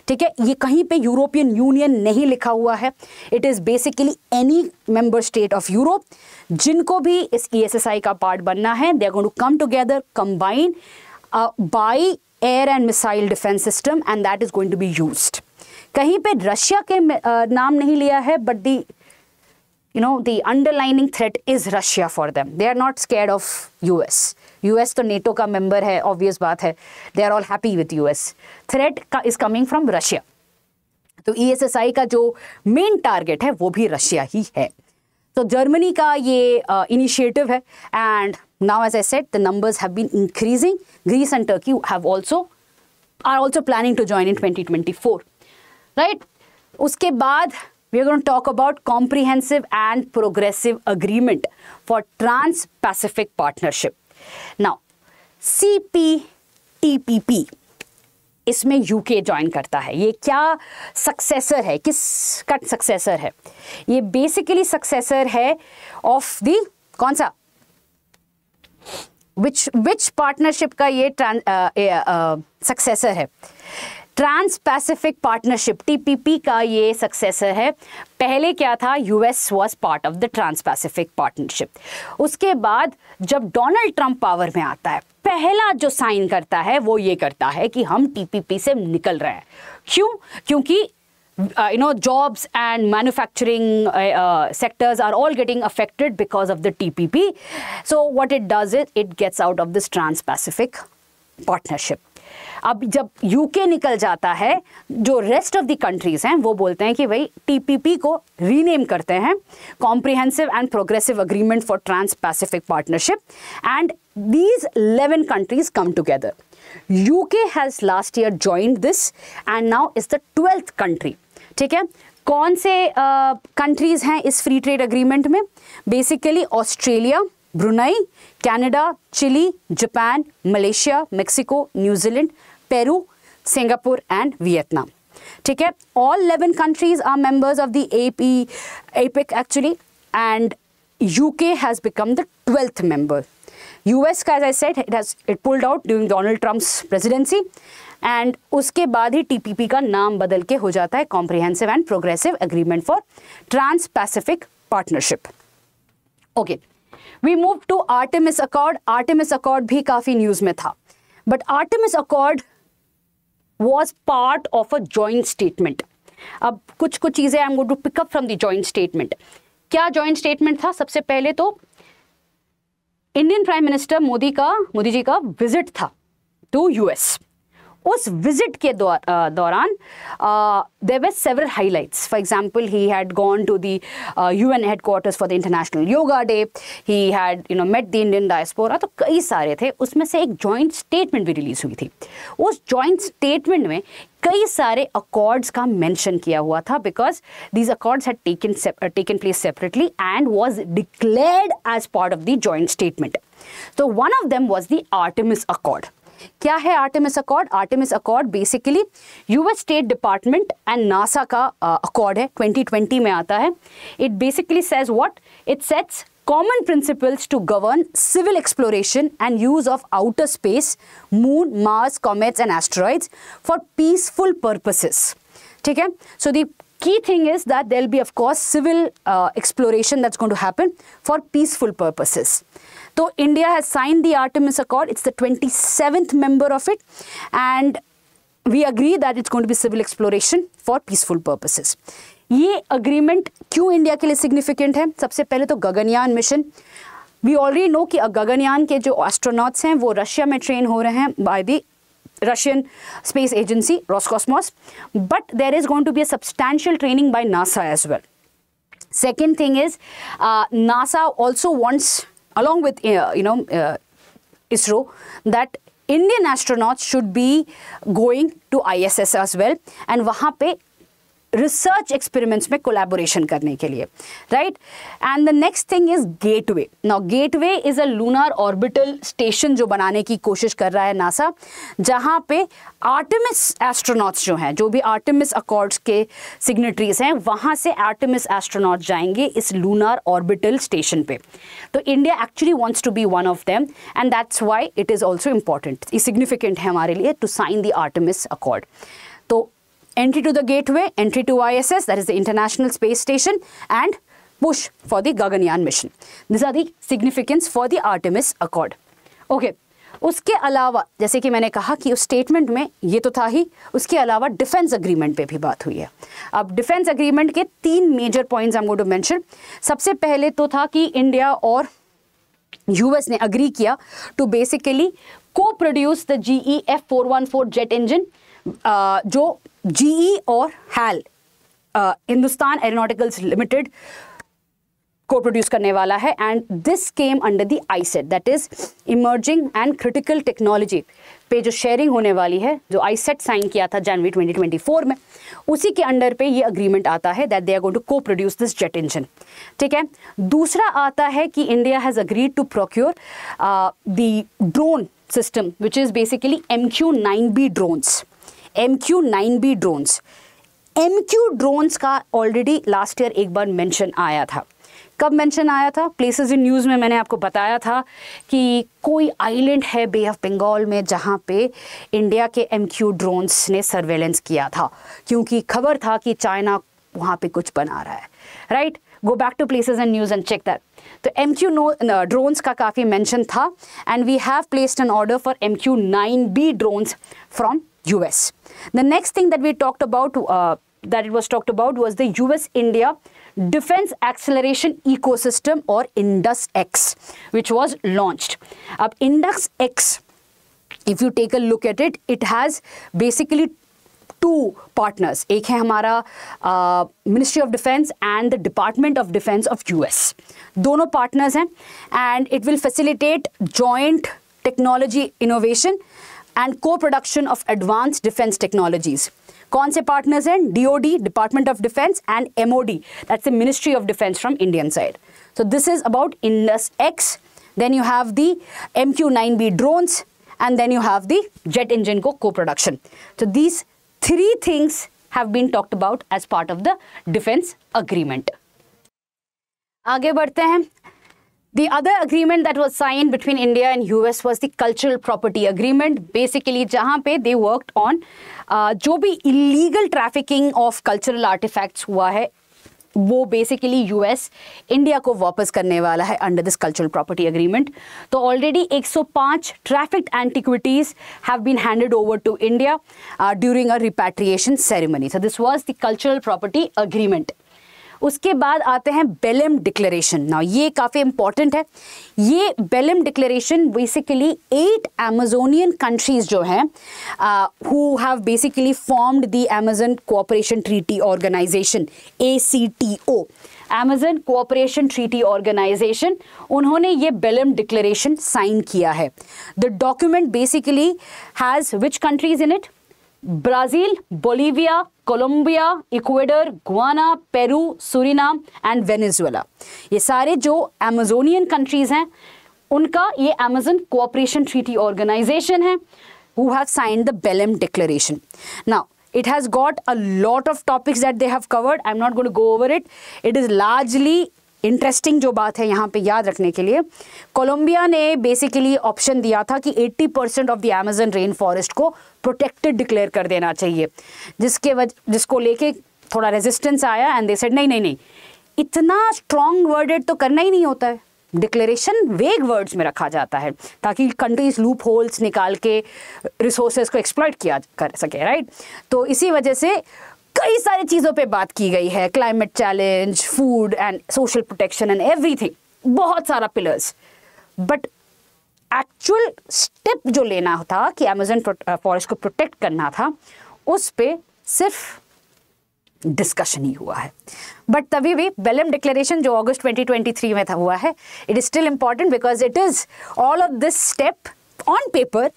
ठीक है ये कहीं पे European union नहीं लिखा हुआ है it is basically any member state of Europe जिनको भी इस ई e का पार्ट बनना है they are going to come together combine by air and missile defence system and that is going to be use कहीं पे Russia के uh, नाम नहीं लिया है but the you know the underlining threat is Russia for them they are not scared of US US तो NATO का member है ऑब्वियस बात है they are all happy with US threat का इज कमिंग फ्रॉम रशिया तो ESSI e का जो main target है वो भी रशिया ही है तो जर्मनी का ये इनिशिएटिव uh, है and now as I said the numbers have been increasing Greece and Turkey have also are also planning to join in 2024 right उसके बाद we are going to talk about comprehensive and progressive agreement for trans Pacific partnership now C P T P P इसमें UK join करता है ये क्या successor है किस का सक्सेसर है ये बेसिकली सक्सेसर है ऑफ द कौन सा विच विच पार्टनरशिप का ये सक्सेसर है ट्रांस पैसिफिक पार्टनरशिप टीपीपी का ये सक्सेसर है पहले क्या था US was part of the trans Pacific partnership उसके बाद जब डोनाल्ड ट्रंप पावर में आता है पहला जो साइन करता है वो ये करता है कि हम टीपीपी से निकल रहे हैं क्यों क्योंकि you know jobs and manufacturing sectors are all getting affected because of the TPP so what it does it it gets out of this trans Pacific partnership अब जब यूके निकल जाता है जो रेस्ट ऑफ द कंट्रीज़ हैं वो बोलते हैं कि भाई टीपीपी को रीनेम करते हैं comprehensive and progressive agreement for trans Pacific partnership and these eleven countries come together UK has last year join this and now is the twelfth country ठीक है कौन से कंट्रीज uh, हैं इस फ्री ट्रेड अग्रीमेंट में basically Australia Brunei Canada Chile Japan Malaysia Mexico New Zealand Peru, Singapore and Vietnam. Okay, all 11 countries are members of the APEC actually, and UK has become the 12th member. US as I said it has it pulled out during Donald Trump's presidency and उसके बाद ही TPP का नाम बदल हो जाता है Comprehensive and Progressive Agreement for Trans-Pacific Partnership. Okay, we move to Artemis Accord. Artemis Accord भी काफ़ी news में था. But Artemis Accord was part of a joint statement अब कुछ कुछ चीज़ें I am going to pick up from the joint statement क्या joint statement था सबसे पहले तो इंडियन प्राइम मिनिस्टर मोदी का मोदी जी का विजिट था टू यूएस उस विजिट के दौरान there were several highlights for example he had gone to the U N headquarters for the international yoga day he had you know met the Indian diaspora तो कई सारे थे उसमें से एक जॉइंट स्टेटमेंट भी रिलीज हुई थी उस जॉइंट स्टेटमेंट में कई सारे अकॉर्ड्स का मेंशन किया हुआ था because these accords had taken taken place separately and was declared as part of the joint statement तो one of them was the Artemis accord क्या है Artemis accord Artemis accord basically US state department and NASA का accord uh, है 2020 में आता है it basically says what it sets common principles to govern civil exploration and use of outer space moon Mars comets and asteroids for peaceful purposes ठीक है so the key thing is that there'll be of course civil uh, exploration that's going to happen for तो India has sign the Artemis accord it's the twenty seventh member of it and we agree that it's going to be civil exploration for peaceful purposes ये agreement क्यों India के लिए significant है सबसे पहले तो Gaganyaan mission we already know कि गगनयान के जो एस्ट्रोनॉट्स हैं वो रशिया में ट्रेन हो रहे हैं by the Russian Space Agency Roscosmos but there is going to be a substantial training by NASA as well second thing is NASA also wants along with uh, you know uh, ISRO that Indian astronauts should be going to ISS as well and वहाँ पे research experiments में collaboration करने के लिए right and the next thing is Gateway now Gateway is a lunar orbital station जो बनाने की कोशिश कर रहा है नासा जहाँ पे आर्टिमिस एस्ट्रोनॉट्स जो हैं जो भी आर्टिमिस अकॉर्ड्स के सिग्नेटरीज हैं वहाँ से आर्टिमिस एस्ट्रोनॉट जाएंगे इस लूनर ऑर्बिटल स्टेशन पे तो India actually wants to be one of them and that's why it is also important significant है हमारे लिए to sign the Artemis Accord तो entry to the gateway, entry to ISS, that is the International Space Station, and push for the Gaganyaan mission. These are the significance for the Artemis Accord. Okay. उसके अलावा जैसे कि मैंने कहा कि उस statement में ये तो था ही उसके अलावा डिफेंस अग्रीमेंट पे भी बात हुई है अब डिफेंस अग्रीमेंट के तीन major points I am going to mention सबसे पहले तो था कि इंडिया और यूएस ने अग्री किया to basically co produce the G E F four one four jet engine जो जीई e और हैल हिंदुस्तान एरोनॉटिकल्स लिमिटेड को प्रोड्यूस करने वाला है and this came under the iCET that is emerging and critical technology पे जो शेयरिंग होने वाली है जो आई सेट साइन किया था जनवरी 2024 में उसी के अंडर पे ये अग्रीमेंट आता है that they are going to co produce this jet engine ठीक है दूसरा आता है कि India has agreed to procure the drone system which is basically M Q nine B drones M Q nine B drones M Q drones का already last year एक बार mention आया था कब मेंशन आया था प्लेसेस इन न्यूज़ में मैंने आपको बताया था कि कोई आइलैंड है बे ऑफ बंगाल में जहाँ पे इंडिया के एम क्यू ड्रोन्स ने सर्वेलेंस किया था क्योंकि खबर था कि चाइना वहाँ पे कुछ बना रहा है right go back to places and news and check that तो एम क्यू ड्रोन्स का काफ़ी मैंशन था and we have placed an order for M Q nine B drones from U S The next thing that we talked about, uh, that it was talked about was the US-India Defense Acceleration Ecosystem or X, which was launched. Up X, if you take a look at it, it has basically two partners. एक है हमारा Ministry of Defence and the Department of Defence of U.S. दोनों partners हैं and it will facilitate joint technology innovation and co-production of advanced defense technologies. कौन partners हैं? DOD, Department of Defense and MOD. That's the Ministry of Defense from Indian side. So this is about Indus X. Then you have the MQ-9B drones and then you have the jet engine co-production. So these three things have been talked about as part of the defense agreement. आगे बढ़ते हैं The other agreement that was signed between India and US was the cultural property agreement basically जहाँ पे they worked on uh, जो भी illegal trafficking of cultural artifacts हुआ है वो basically US India को वापस करने वाला है under this cultural property agreement. तो already 105 सौ पाँच trafficked antiquities have been handed over to India during a repatriation ceremony so this was the cultural property agreement उसके बाद आते हैं बेलम डिक्लेरेशन ना ये काफ़ी इंपॉर्टेंट है ये Belem declaration basically eight Amazonian countries जो हैं who have basically formed the Amazon Cooperation Treaty Organisation A C T O Amazon Cooperation Treaty Organisation उन्होंने ये बेलम डिक्लेरेशन साइन किया है the document basically has which countries in it Brazil Bolivia Colombia Ecuador Guyana Peru Suriname and Venezuela ये सारे जो Amazonian countries हैं उनका ये अमेजन कोऑपरेशन ट्रीटी ऑर्गेनाइजेशन है who have signed the बेलम declaration now it has got a lot of topics that they have covered I not going to go over it it is largely interesting जो बात है यहाँ पे याद रखने के लिए कोलंबिया ने बेसिकली ऑप्शन दिया था कि 80 percent of the Amazon rain forest को प्रोटेक्टेड डिक्लेयर कर देना चाहिए जिसके वजह जिसको लेके थोड़ा रेजिस्टेंस आया एंड दे सेड नहीं नहीं नहीं इतना स्ट्रॉन्ग वर्डेड तो करना ही नहीं होता है डिक्लेरेशन वेग वर्ड्स में रखा जाता है ताकि कंट्रीज लूप होल्स निकाल के रिसोर्सेज को एक्सप्लॉयट किया कर सके राइट तो इसी वजह से कई सारी चीज़ों पे बात की गई है climate challenge food and social protection and everything बहुत सारा पिलर्स बट एक्चुअल स्टेप जो लेना था कि अमेजन फॉरेस्ट uh, को प्रोटेक्ट करना था उस पर सिर्फ डिस्कशन ही हुआ है बट तभी भी बेलम डिक्लेरेशन जो अगस्त 2023 में था हुआ है it is still important because it is all of this step on paper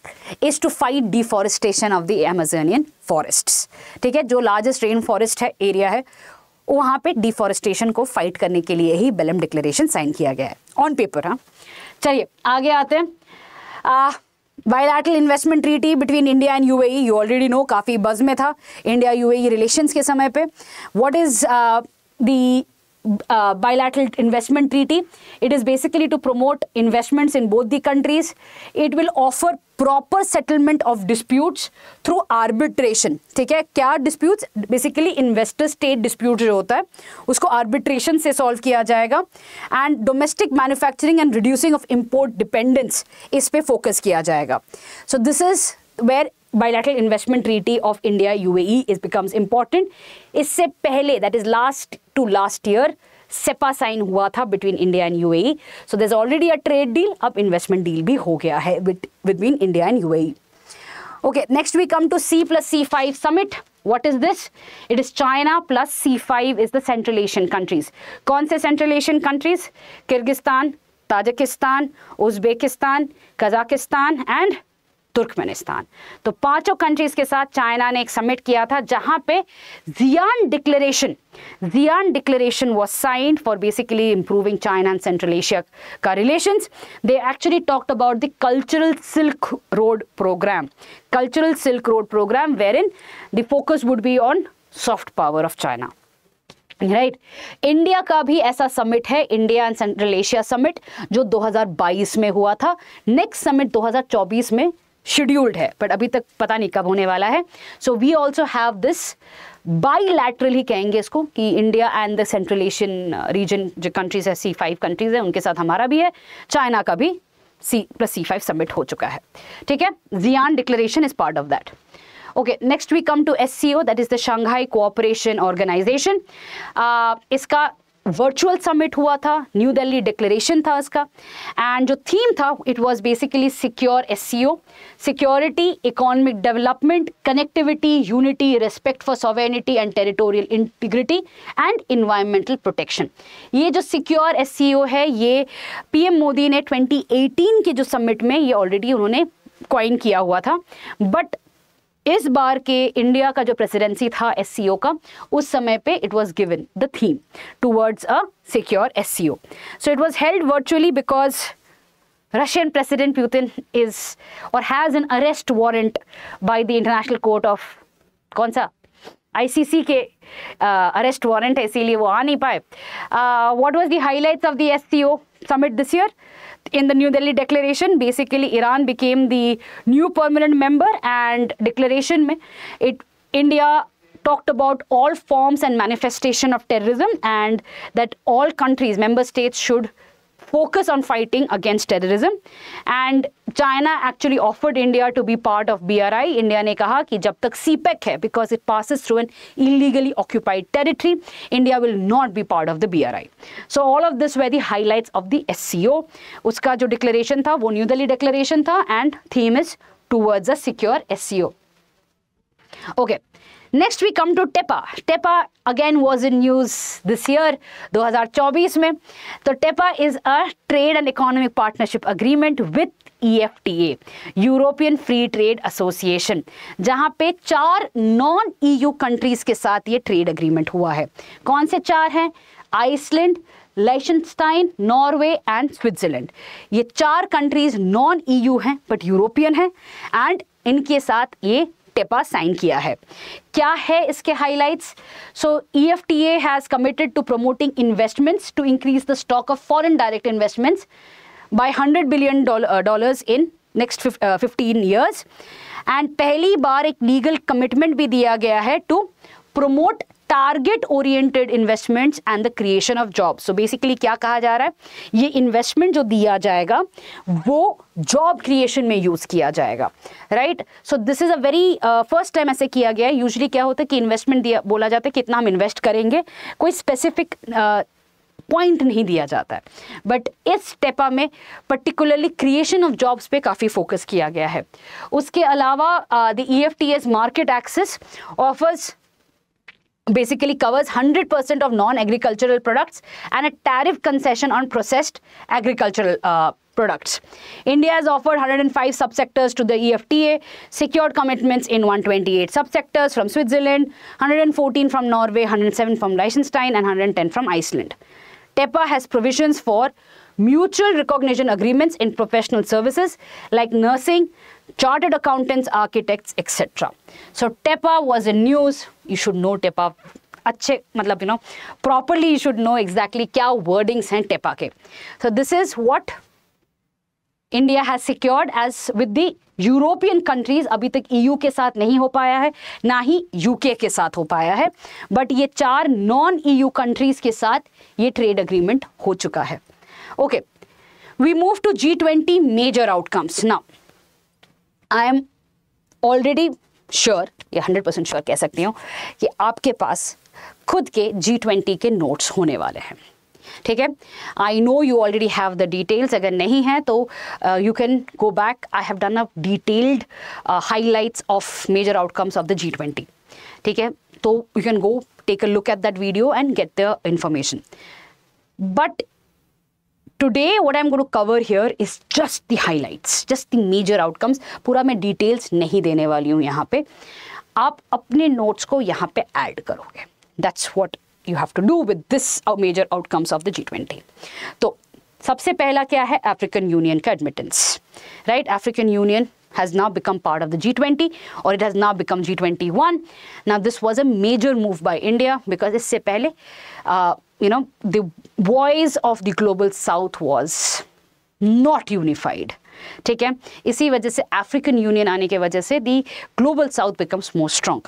is to fight deforestation of the Amazonian forests. ठीक है जो लार्जेस्ट रेन फॉरेस्ट है एरिया है वहाँ पे डिफॉरेस्टेशन को फाइट करने के लिए ही बेलम डिक्लेरेशन साइन किया गया है ऑन पेपर हाँ चलिए आगे आते हैं bilateral investment treaty between India and UAE you already know काफ़ी बज में था इंडिया यूएई रिलेशंस के समय पे what is the uh, bilateral investment treaty. It is basically to promote investments in both the countries. It will offer proper settlement of disputes through arbitration ठीक है क्या disputes basically investor state dispute जो होता है उसको arbitration से solve किया जाएगा and domestic manufacturing and reducing of import dependence इस पे फोकस किया जाएगा so this is where bilateral investment treaty of India UAE is becomes important. इससे पहले that is last to last year सेपा signed हुआ था between India and UAE. So there's already a trade deal. अब investment deal भी हो गया है between India and UAE. Okay, next we come to C plus C5 summit. What is this? It is China plus C5 is the Central Asian countries. Kaun se Central Asian countries? Kyrgyzstan, Tajikistan, Uzbekistan, Kazakhstan and Turkmenistan तो पांचों countries के साथ China ने एक summit किया था जहां पे Xian declaration Xian declaration was signed for basically improving China and Central Asia का relation they actually talked about the cultural silk road programme cultural silk road programme where in the focus would be on soft power of China right right. India का भी ऐसा summit है India and Central Asia summit जो 2022 में हुआ था next summit 2024 में scheduled है बट अभी तक पता नहीं कब होने वाला है so we also have this ही कहेंगे इसको कि India and the Central Asian region जो कंट्रीज है सी फाइव कंट्रीज है उनके साथ हमारा भी है चाइना का भी C plus C five summit हो चुका है ठीक है Xian declaration is part of that okay next we come to S C O that is the Shanghai Cooperation Organisation इसका वर्चुअल समिट हुआ था न्यू दिल्ली डिक्लेरेशन था इसका एंड जो थीम था it was basically secure SCO security economic development connectivity unity respect for sovereignty and territorial integrity and environmental protection ये जो secure S है ये पी मोदी ने ट्वेंटी के जो समिट में ये ऑलरेडी उन्होंने क्वाइन किया हुआ था बट इस बार के इंडिया का जो प्रेसिडेंसी था एस का उस समय पे it was given the theme words a secure S so it was held virtually because Russian president Putin is और has an arrest warrant by the International Court of कौन सा आईसीसी के arrest warrant है इसीलिए वो आ नहीं पाए what was the highlights of the O summit this year in the New Delhi Declaration, basically Iran became the new permanent member and declaration it India talked about all forms and manifestation of terrorism and that all countries, member states should focus on fighting against terrorism and China actually offered India to be part of BRI India ने कहा कि जब तक CPEC e है because it passes through an illegally occupied territory India will not be part of the BRI so all of this were the highlights of the SCO उसका जो declaration था वो न्यू दिल्ली डिक्लेरेशन था and theme is towards a secure SCO okay next we come to टेपा टेपा again was in news this year 2024 में तो TEPA is a trade and economic partnership agreement with the European Free Trade Association जहां पे चार non you countries के साथ ये trade agreement हुआ है कौन से चार हैं Iceland Liechtenstein Norway and Switzerland ये चार कंट्रीज नॉन यू हैं बट यूरोपियन हैं एंड इनके साथ ये टेपा साइन किया है क्या है इसके highlights so E F T A has committed to promoting investments to increase the stock of foreign direct investments by hundred billion dollars in next fifteen years and पहली बार एक लीगल कमिटमेंट भी दिया गया है to promote target oriented investments and the creation of job so basically क्या कहा जा रहा है ये इन्वेस्टमेंट जो दिया जाएगा वो जॉब क्रिएशन में यूज़ किया जाएगा right so this is a very first time ऐसे किया गया है यूजली क्या होता है कि इन्वेस्टमेंट दिया बोला जाता है कितना हम इन्वेस्ट करेंगे कोई स्पेसिफिक पॉइंट uh, नहीं दिया जाता है बट इस टेपा में पर्टिकुलरली क्रिएशन ऑफ जॉब्स पे काफ़ी फोकस किया गया है उसके अलावा the E F T S market access offers basically covers 100% of non-agricultural products and a tariff concession on processed agricultural uh, products. India has offered 105 subsectors to the EFTA, secured commitments in 128 subsectors from Switzerland, 114 from Norway, 107 from Liechtenstein and 110 from Iceland. TEPA has provisions for mutual recognition agreements in professional services like nursing, chartered accountants, architects, etc. So TEPA was in news. You should know TEPA अच्छे मतलब you know properly you should know exactly क्या wordings हैं TEPA के so this is what India has secured as with the European countries अभी तक EU e के साथ नहीं हो पाया है ना ही यूके के साथ हो पाया है बट ये चार नॉन ईयू कंट्रीज के साथ ये ट्रेड अग्रीमेंट हो चुका है okay we move to G major outcomes now I am already sure या हंड्रेड परसेंट श्योर कह सकती हूँ कि आपके पास खुद के जी ट्वेंटी के नोट्स होने वाले हैं ठीक है I know you already have the details अगर नहीं है तो you can go back I have done a detailed highlights of major outcomes of the G twenty ठीक है तो you can go take a look at that video and get the information but today what I am going to cover here is just the highlights just the major outcomes पूरा मैं details नहीं देने वाली हूँ यहाँ पे आप अपने नोट्स को यहाँ पे ऐड करोगे that's what you have to do with this major outcomes of the G twenty तो सबसे पहला क्या है अफ्रीकन यूनियन का admittance right African Union has now become part of the G twenty और it has now become G twenty one ना this was a major move by India because इससे पहले uh, you know, the voice of the global south was not unified. ठीक है इसी वजह से African Union आने की वजह से the global South becomes more strong.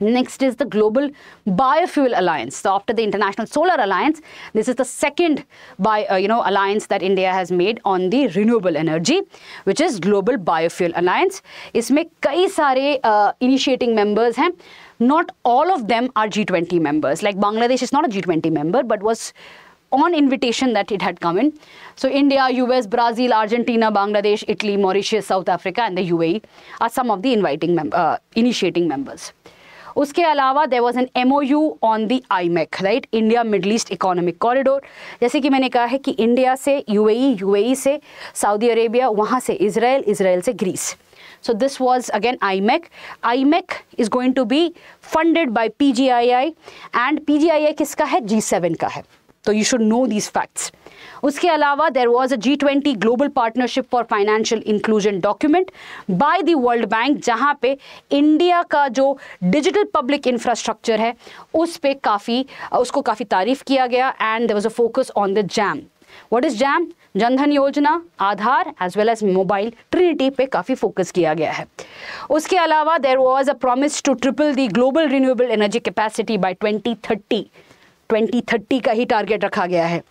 Next is the Global Biofuel Alliance. So after the International Solar Alliance, this is the second by, uh, you know, alliance that India has made on the renewable energy, which is Global Biofuel Alliance. इसमें कई सारे uh, initiating members हैं not all of them are G20 members. Like Bangladesh is not a G20 member, but was on invitation that it had come in. So India, US, Brazil, Argentina, Bangladesh, Italy, Mauritius, South Africa and the UAE are some of the inviting mem uh, initiating members. उसके अलावा was an MOU on the ऑन right? India Middle East Economic Corridor. East Economic Corridor जैसे कि मैंने कहा है कि UAE U A से Saudi Arabia, वहाँ से Israel, Israel से Greece. So this was again IMEC. IMEC is going to be funded by PGII and PGII किसका है G7 का है तो you should know these facts उसके अलावा there was a G twenty global partnership for financial inclusion document by the World Bank जहाँ पे India का जो डिजिटल पब्लिक इंफ्रास्ट्रक्चर है उस पर काफ़ी उसको काफ़ी तारीफ किया गया and there was a focus on the JAM what is JAM Jan Dhan Yojana Aadhaar as well as mobile trinity पे काफ़ी फोकस किया गया है उसके अलावा there was a promise to triple the global renewable energy capacity by twenty thirty twenty thirty का ही target रखा गया है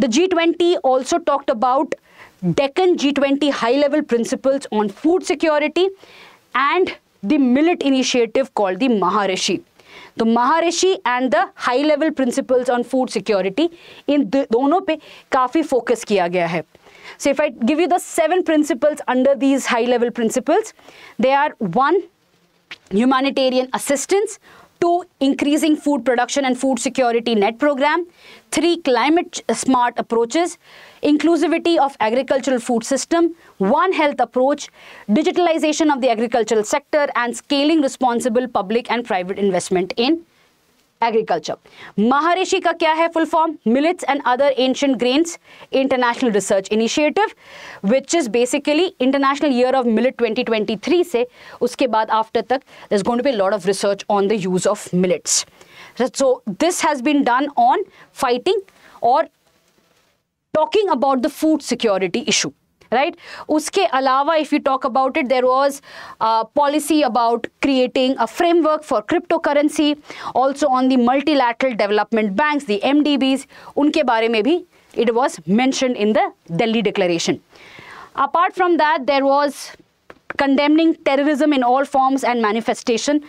the G twenty also talked about Deccan G twenty high level principles on food security and the मिलिट initiative called the Maharishi the Maharishi and the high level principles on food security इन दोनों पे काफ़ी focus किया गया है So if I give you the seven principles under these high level principles, they are one, humanitarian assistance, two, increasing food production and food security net program, three, climate smart approaches, inclusivity of agricultural food system, one health approach, digitalization of the agricultural sector, and scaling responsible public and private investment in agriculture. Maharishi ka kya hai full form? Millets and other ancient grains international research initiative which is basically international year of millet 2023 se uske baad after tak there's going to be a lot of research on the use of millets. So this has been done on fighting or talking about the food security issue right उसके अलावा if you talk about it there was policy about creating a framework for crypto currency also on the multilateral development bank the M D Bs उनके बारे में भी it was mention in the Delhi declaration apart from that there was condemning terrorism in all forms and manifestation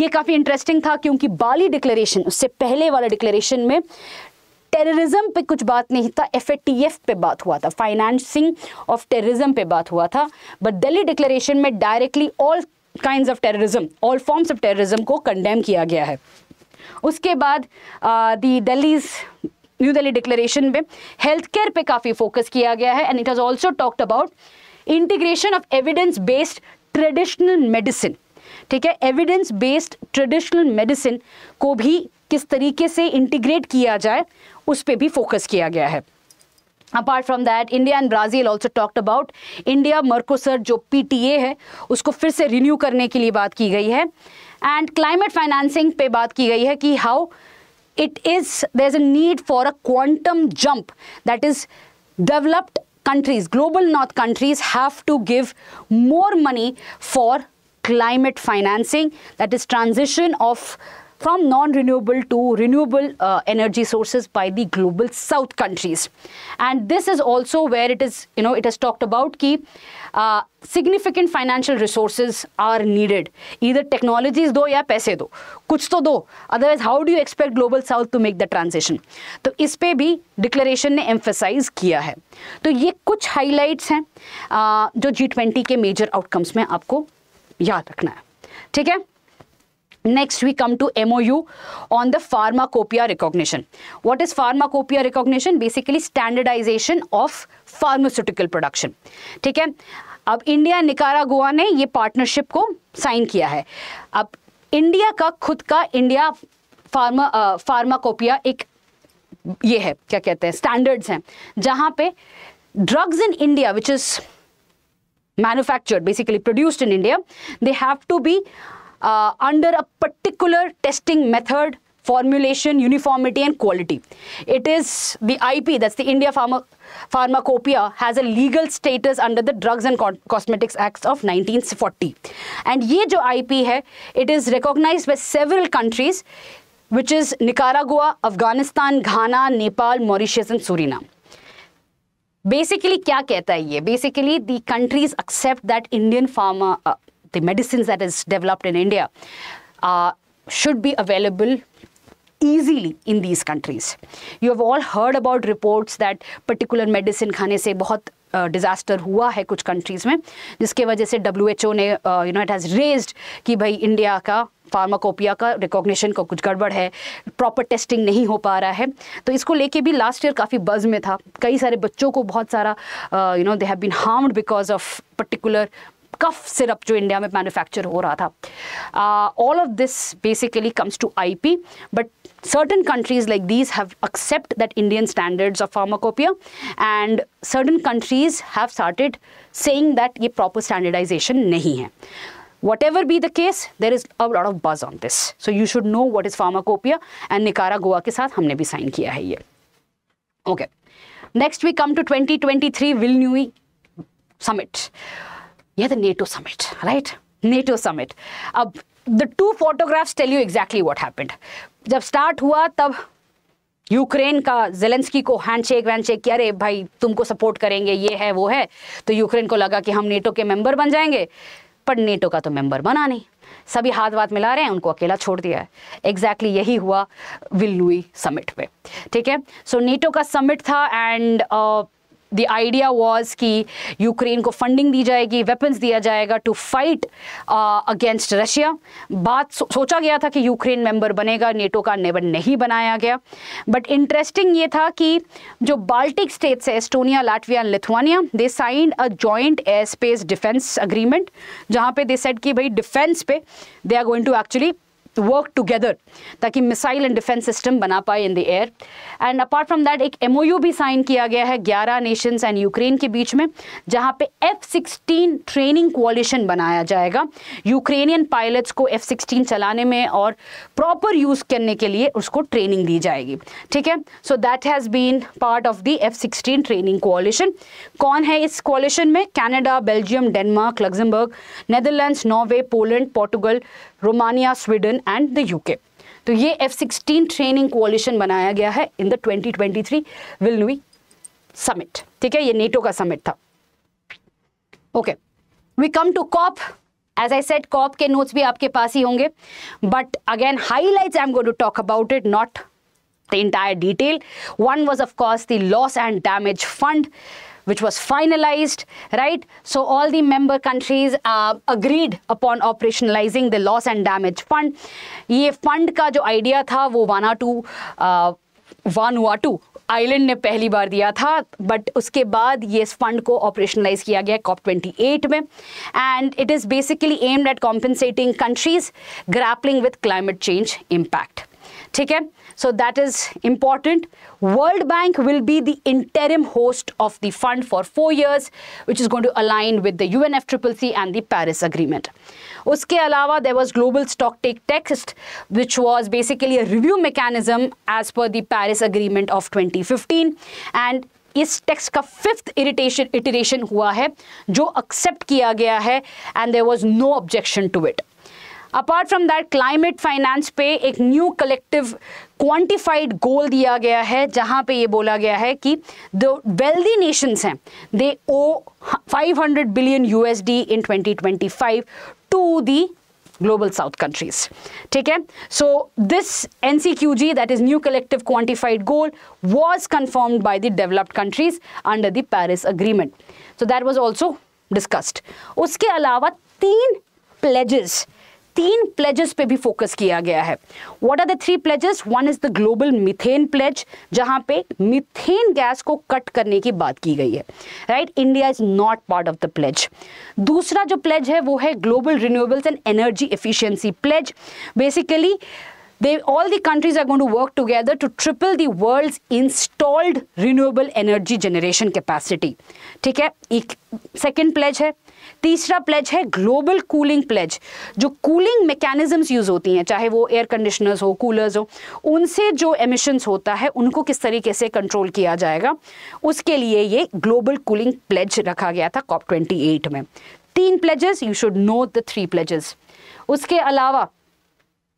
ये काफ़ी interesting था क्योंकि बाली declaration उससे पहले वाला डिक्लेरेशन में टेररिज्म पे कुछ बात नहीं था एफ पे बात हुआ था फाइनेंसिंग ऑफ टेररिज्म पे बात हुआ था बट दिल्ली डिक्लेरेशन में directly all kind of terrorism all forms of terrorism को कंडेम किया गया है उसके बाद the Delhi's New Delhi declaration में हेल्थ केयर पर काफ़ी फोकस किया गया है and it has also talked about integration of evidence based traditional medicine ठीक है एविडेंस बेस्ड ट्रेडिशनल मेडिसिन को भी किस तरीके से इंटीग्रेट किया जाए उस पर भी फोकस किया गया है apart from that India and Brazil also talked about India Mercosur जो पी टी ए है उसको फिर से रिन्यू करने के लिए बात की गई है एंड क्लाइमेट फाइनेंसिंग पे बात की गई है कि how it is there is a need for a quantum jump that is developed countries global north countries have to give more money for climate financing that is transition of from non-renewable to renewable uh, energy sources by the global south countries and this is also where it is you know it has talked about ki uh, significant financial resources are needed either technologies do ya paise do kuch to do otherwise how do you expect global south to make the transition to is pe bhi declaration ne emphasize kiya hai to ye kuch highlights hain uh, jo G20 ke major outcomes mein aapko याद रखना है ठीक है Next, we come to MOU on the pharmacopoeia recognition. What is pharmacopoeia recognition? Basically, standardization of pharmaceutical production. ठीक है अब India निकारा Goa ने ये पार्टनरशिप को साइन किया है अब इंडिया का खुद का इंडिया फार्मा फार्माकोपिया एक ये है क्या कहते हैं स्टैंडर्ड्स हैं जहाँ पे drugs in India which is manufactured basically produced in India they have to be uh, under a particular testing method, formulation, uniformity, and quality. It is the IP, that's the India Pharma Pharmacopoeia, has a legal status under the Drugs and Cosmetics Acts of 1940. And this IP है, it is recognized by several countries, which is Nicaragua, Afghanistan, Ghana, Nepal, Mauritius, and Suriname. Basically क्या कहता है ये basically the countries accept that Indian pharma the medicines that is developed in India uh, should be available easily in these countries. You have all heard about reports that particular medicine खाने से बहुत disaster uh, हुआ है कुछ countries में जिसके वजह से डब्ल्यू एच ओ ने you know it has raised कि भाई इंडिया का फार्माकोपिया का रिकॉग्निशन का कुछ गड़बड़ है प्रॉपर टेस्टिंग नहीं हो पा रहा है तो इसको लेके भी लास्ट ईयर काफ़ी बज में था कई सारे बच्चों को बहुत सारा you know they have been harmed because of particular cough syrup जो इंडिया में मैन्युफैक्चर हो रहा था all of this basically comes to IP but certain countries like these have accept that Indian standards of pharmacopoeia and certain countries have started saying that ये proper standardization नहीं है whatever be the case there is a lot of buzz on this so you should know what is pharmacopoeia and Nicaragua के साथ हमने भी sign किया है ये okay next we come to twenty twenty three Vilnius summit near the NATO summit, right? NATO summit. अब the two photographs tell you exactly what happened. जब start हुआ तब यूक्रेन का जेलेंस्की को हैंडशेक वैंडशेक किया अरे भाई तुमको सपोर्ट करेंगे ये है वो है तो यूक्रेन को लगा कि हम नेटो के मेंबर बन जाएंगे पर नेटो का तो मेंबर बना नहीं सभी हाथ बात मिला रहे हैं उनको अकेला छोड़ दिया है एग्जैक्टली exactly यही हुआ विल्लुई समिट पे ठीक है सो नेटो का समिट था एंड द आइडिया वॉज कि यूक्रेन को फंडिंग दी जाएगी वेपन्स दिया जाएगा टू फाइट अगेंस्ट रशिया बात सो, सोचा गया था कि यूक्रेन मेंबर बनेगा नेटो का नेबर नहीं बनाया गया बट इंटरेस्टिंग ये था कि जो बाल्टिक स्टेट्स है Estonia Latvia and Lithuania they sign a joint air space defence agreement जहाँ पे दे सेट कि भाई डिफेंस पे they are going to actually work together ताकि मिसाइल एंड डिफेंस सिस्टम बना पाए in the air and apart from that एक MOU भी साइन किया गया है 11 नेशंस एंड यूक्रेन के बीच में जहां पे एफ सिक्सटीन ट्रेनिंग क्वालिशन बनाया जाएगा यूक्रेनियन पायलट्स को एफ सिक्सटीन चलाने में और प्रॉपर यूज़ करने के लिए उसको ट्रेनिंग दी जाएगी ठीक है so that has been part of the F sixteen training coalition कौन है इस क्वालिशन में Canada Belgium Denmark Luxembourg Netherlands Norway Poland Portugal Romania Sweden and the UK तो ये एफ सिक्सटीन ट्रेनिंग कोलिशन बनाया गया है इन द 2023 विलनुई समिट ठीक है ये नेटो का समिट था okay we come to COP as I said COP के नोट्स भी आपके पास ही होंगे but again light I am go to talk about it not the entire detail one was of course the loss and damage fund which was finalized, right? So all the member countries uh, agreed upon operationalizing the loss and damage fund. ye fund ka jo idea tha था वो वानाटू वानुआटू island ने पहली बार दिया था but उसके बाद ये इस फंड को ऑपरेशनलाइज किया गया कॉप 28 में and it is basically aimed at compensating countries grappling with climate change impact ठीक है So that is important. World Bank will be the interim host of the fund for four years, which is going to align with the UNFCCC and the Paris Agreement. Uske alawa, there was Global Stock Take Text, which was basically a review mechanism as per the Paris Agreement of 2015. And इस text का fifth irritation iteration हुआ है जो accept किया गया है and there was no objection to it apart from that climate finance पे एक न्यू कलेक्टिव क्वांटिफाइड गोल दिया गया है जहां पे ये बोला गया है कि द वेल्दी नेशंस हैं they owe 500 billion USD in 2025 to the global south countries ठीक है so this N C Q G that is new collective quantified goal was confirmed by the developed countries under the Paris agreement so that was also discussed उसके अलावा तीन pledges तीन pledges पे भी focus किया गया है what are the three pledges one is the global methane pledge जहां पे मिथेन गैस को कट करने की बात की गई है right India is not part of the pledge दूसरा जो प्लेज है वो है global renewables and energy efficiency pledge basically they all the countries are going to work together to triple the world's installed renewable energy generation capacity ठीक है एक second pledge है तीसरा प्लेज है ग्लोबल कूलिंग प्लेज जो cooling mechanisms use होती हैं चाहे वो एयर कंडीशनर्स हो कूलर्स हो उनसे जो एमिशंस होता है उनको किस तरीके से कंट्रोल किया जाएगा उसके लिए ये ग्लोबल कूलिंग प्लेज रखा गया था कॉप ट्वेंटी में तीन pledges you should know the three pledges उसके अलावा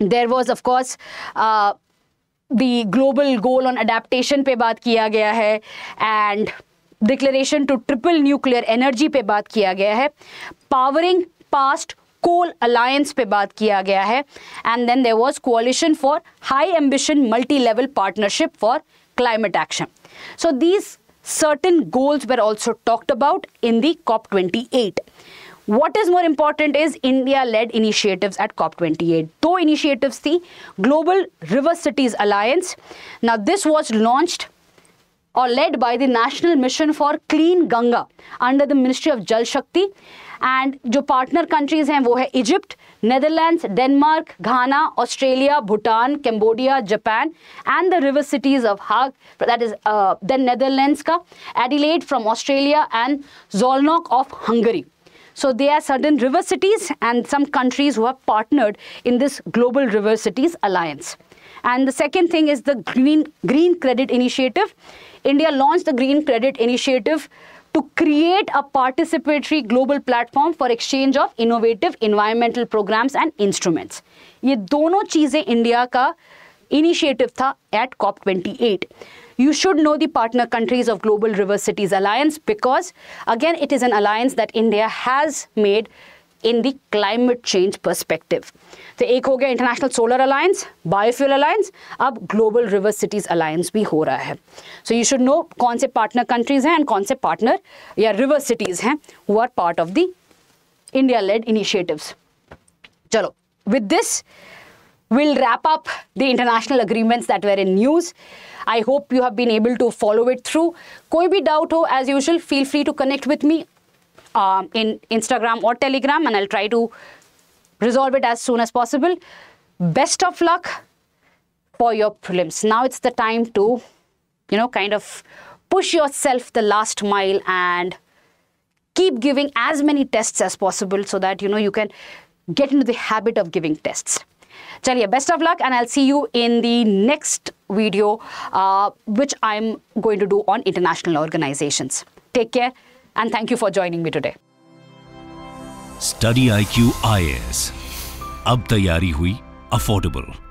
there was of course the global goal on adaptation पे बात किया गया है and declaration to triple nuclear energy पे बात किया गया है पावरिंग पास्ट कोल अलायंस पे बात किया गया है and then there was coalition for high ambition multi level partnership for climate action so these certain goals were also talked about in the COP twenty eight what is more important is India led initiative at COP twenty eight दो initiative थी global river cities alliance ना this was launched or led by the National Mission for Clean Ganga under the Ministry of Jal Shakti. And the partner countries are Egypt, Netherlands, Denmark, Ghana, Australia, Bhutan, Cambodia, Japan, and the river cities of Hague—that that is uh, the Netherlands, ka, Adelaide from Australia, and Zolnok of Hungary. So there are certain river cities and some countries who have partnered in this Global River Cities Alliance. And the second thing is the Green, green Credit Initiative. India launched the Green Credit Initiative to create a participatory global platform for exchange of innovative environmental programs and instruments. These two things were India's initiative tha at COP28. You should know the partner countries of Global River Cities Alliance because, again, it is an alliance that India has made in the climate change perspective. तो एक हो गया international solar alliance biofuel alliance अब global river cities alliance भी हो रहा है सो you should no कौन से पार्टनर कंट्रीज़ हैं एंड कौन से पार्टनर या रिवर सिटीज़ हैं who are part of the India led initiatives चलो with this will wrap up the international agreements that were in news. I hope you have been able to follow it through. कोई भी doubt हो, as usual, feel free to connect with me um, in Instagram or Telegram and I'll try to resolve it as soon as possible. Best of luck for your prelims. Now it's the time to, you know, kind of push yourself the last mile and keep giving as many tests as possible so that, you know, you can get into the habit of giving tests. Chaliye, best of luck and I'll see you in the next video uh, which I'm going to do on international organizations. Take care and thank you for joining me today. Study IQ IAS. Ab tayari hui affordable.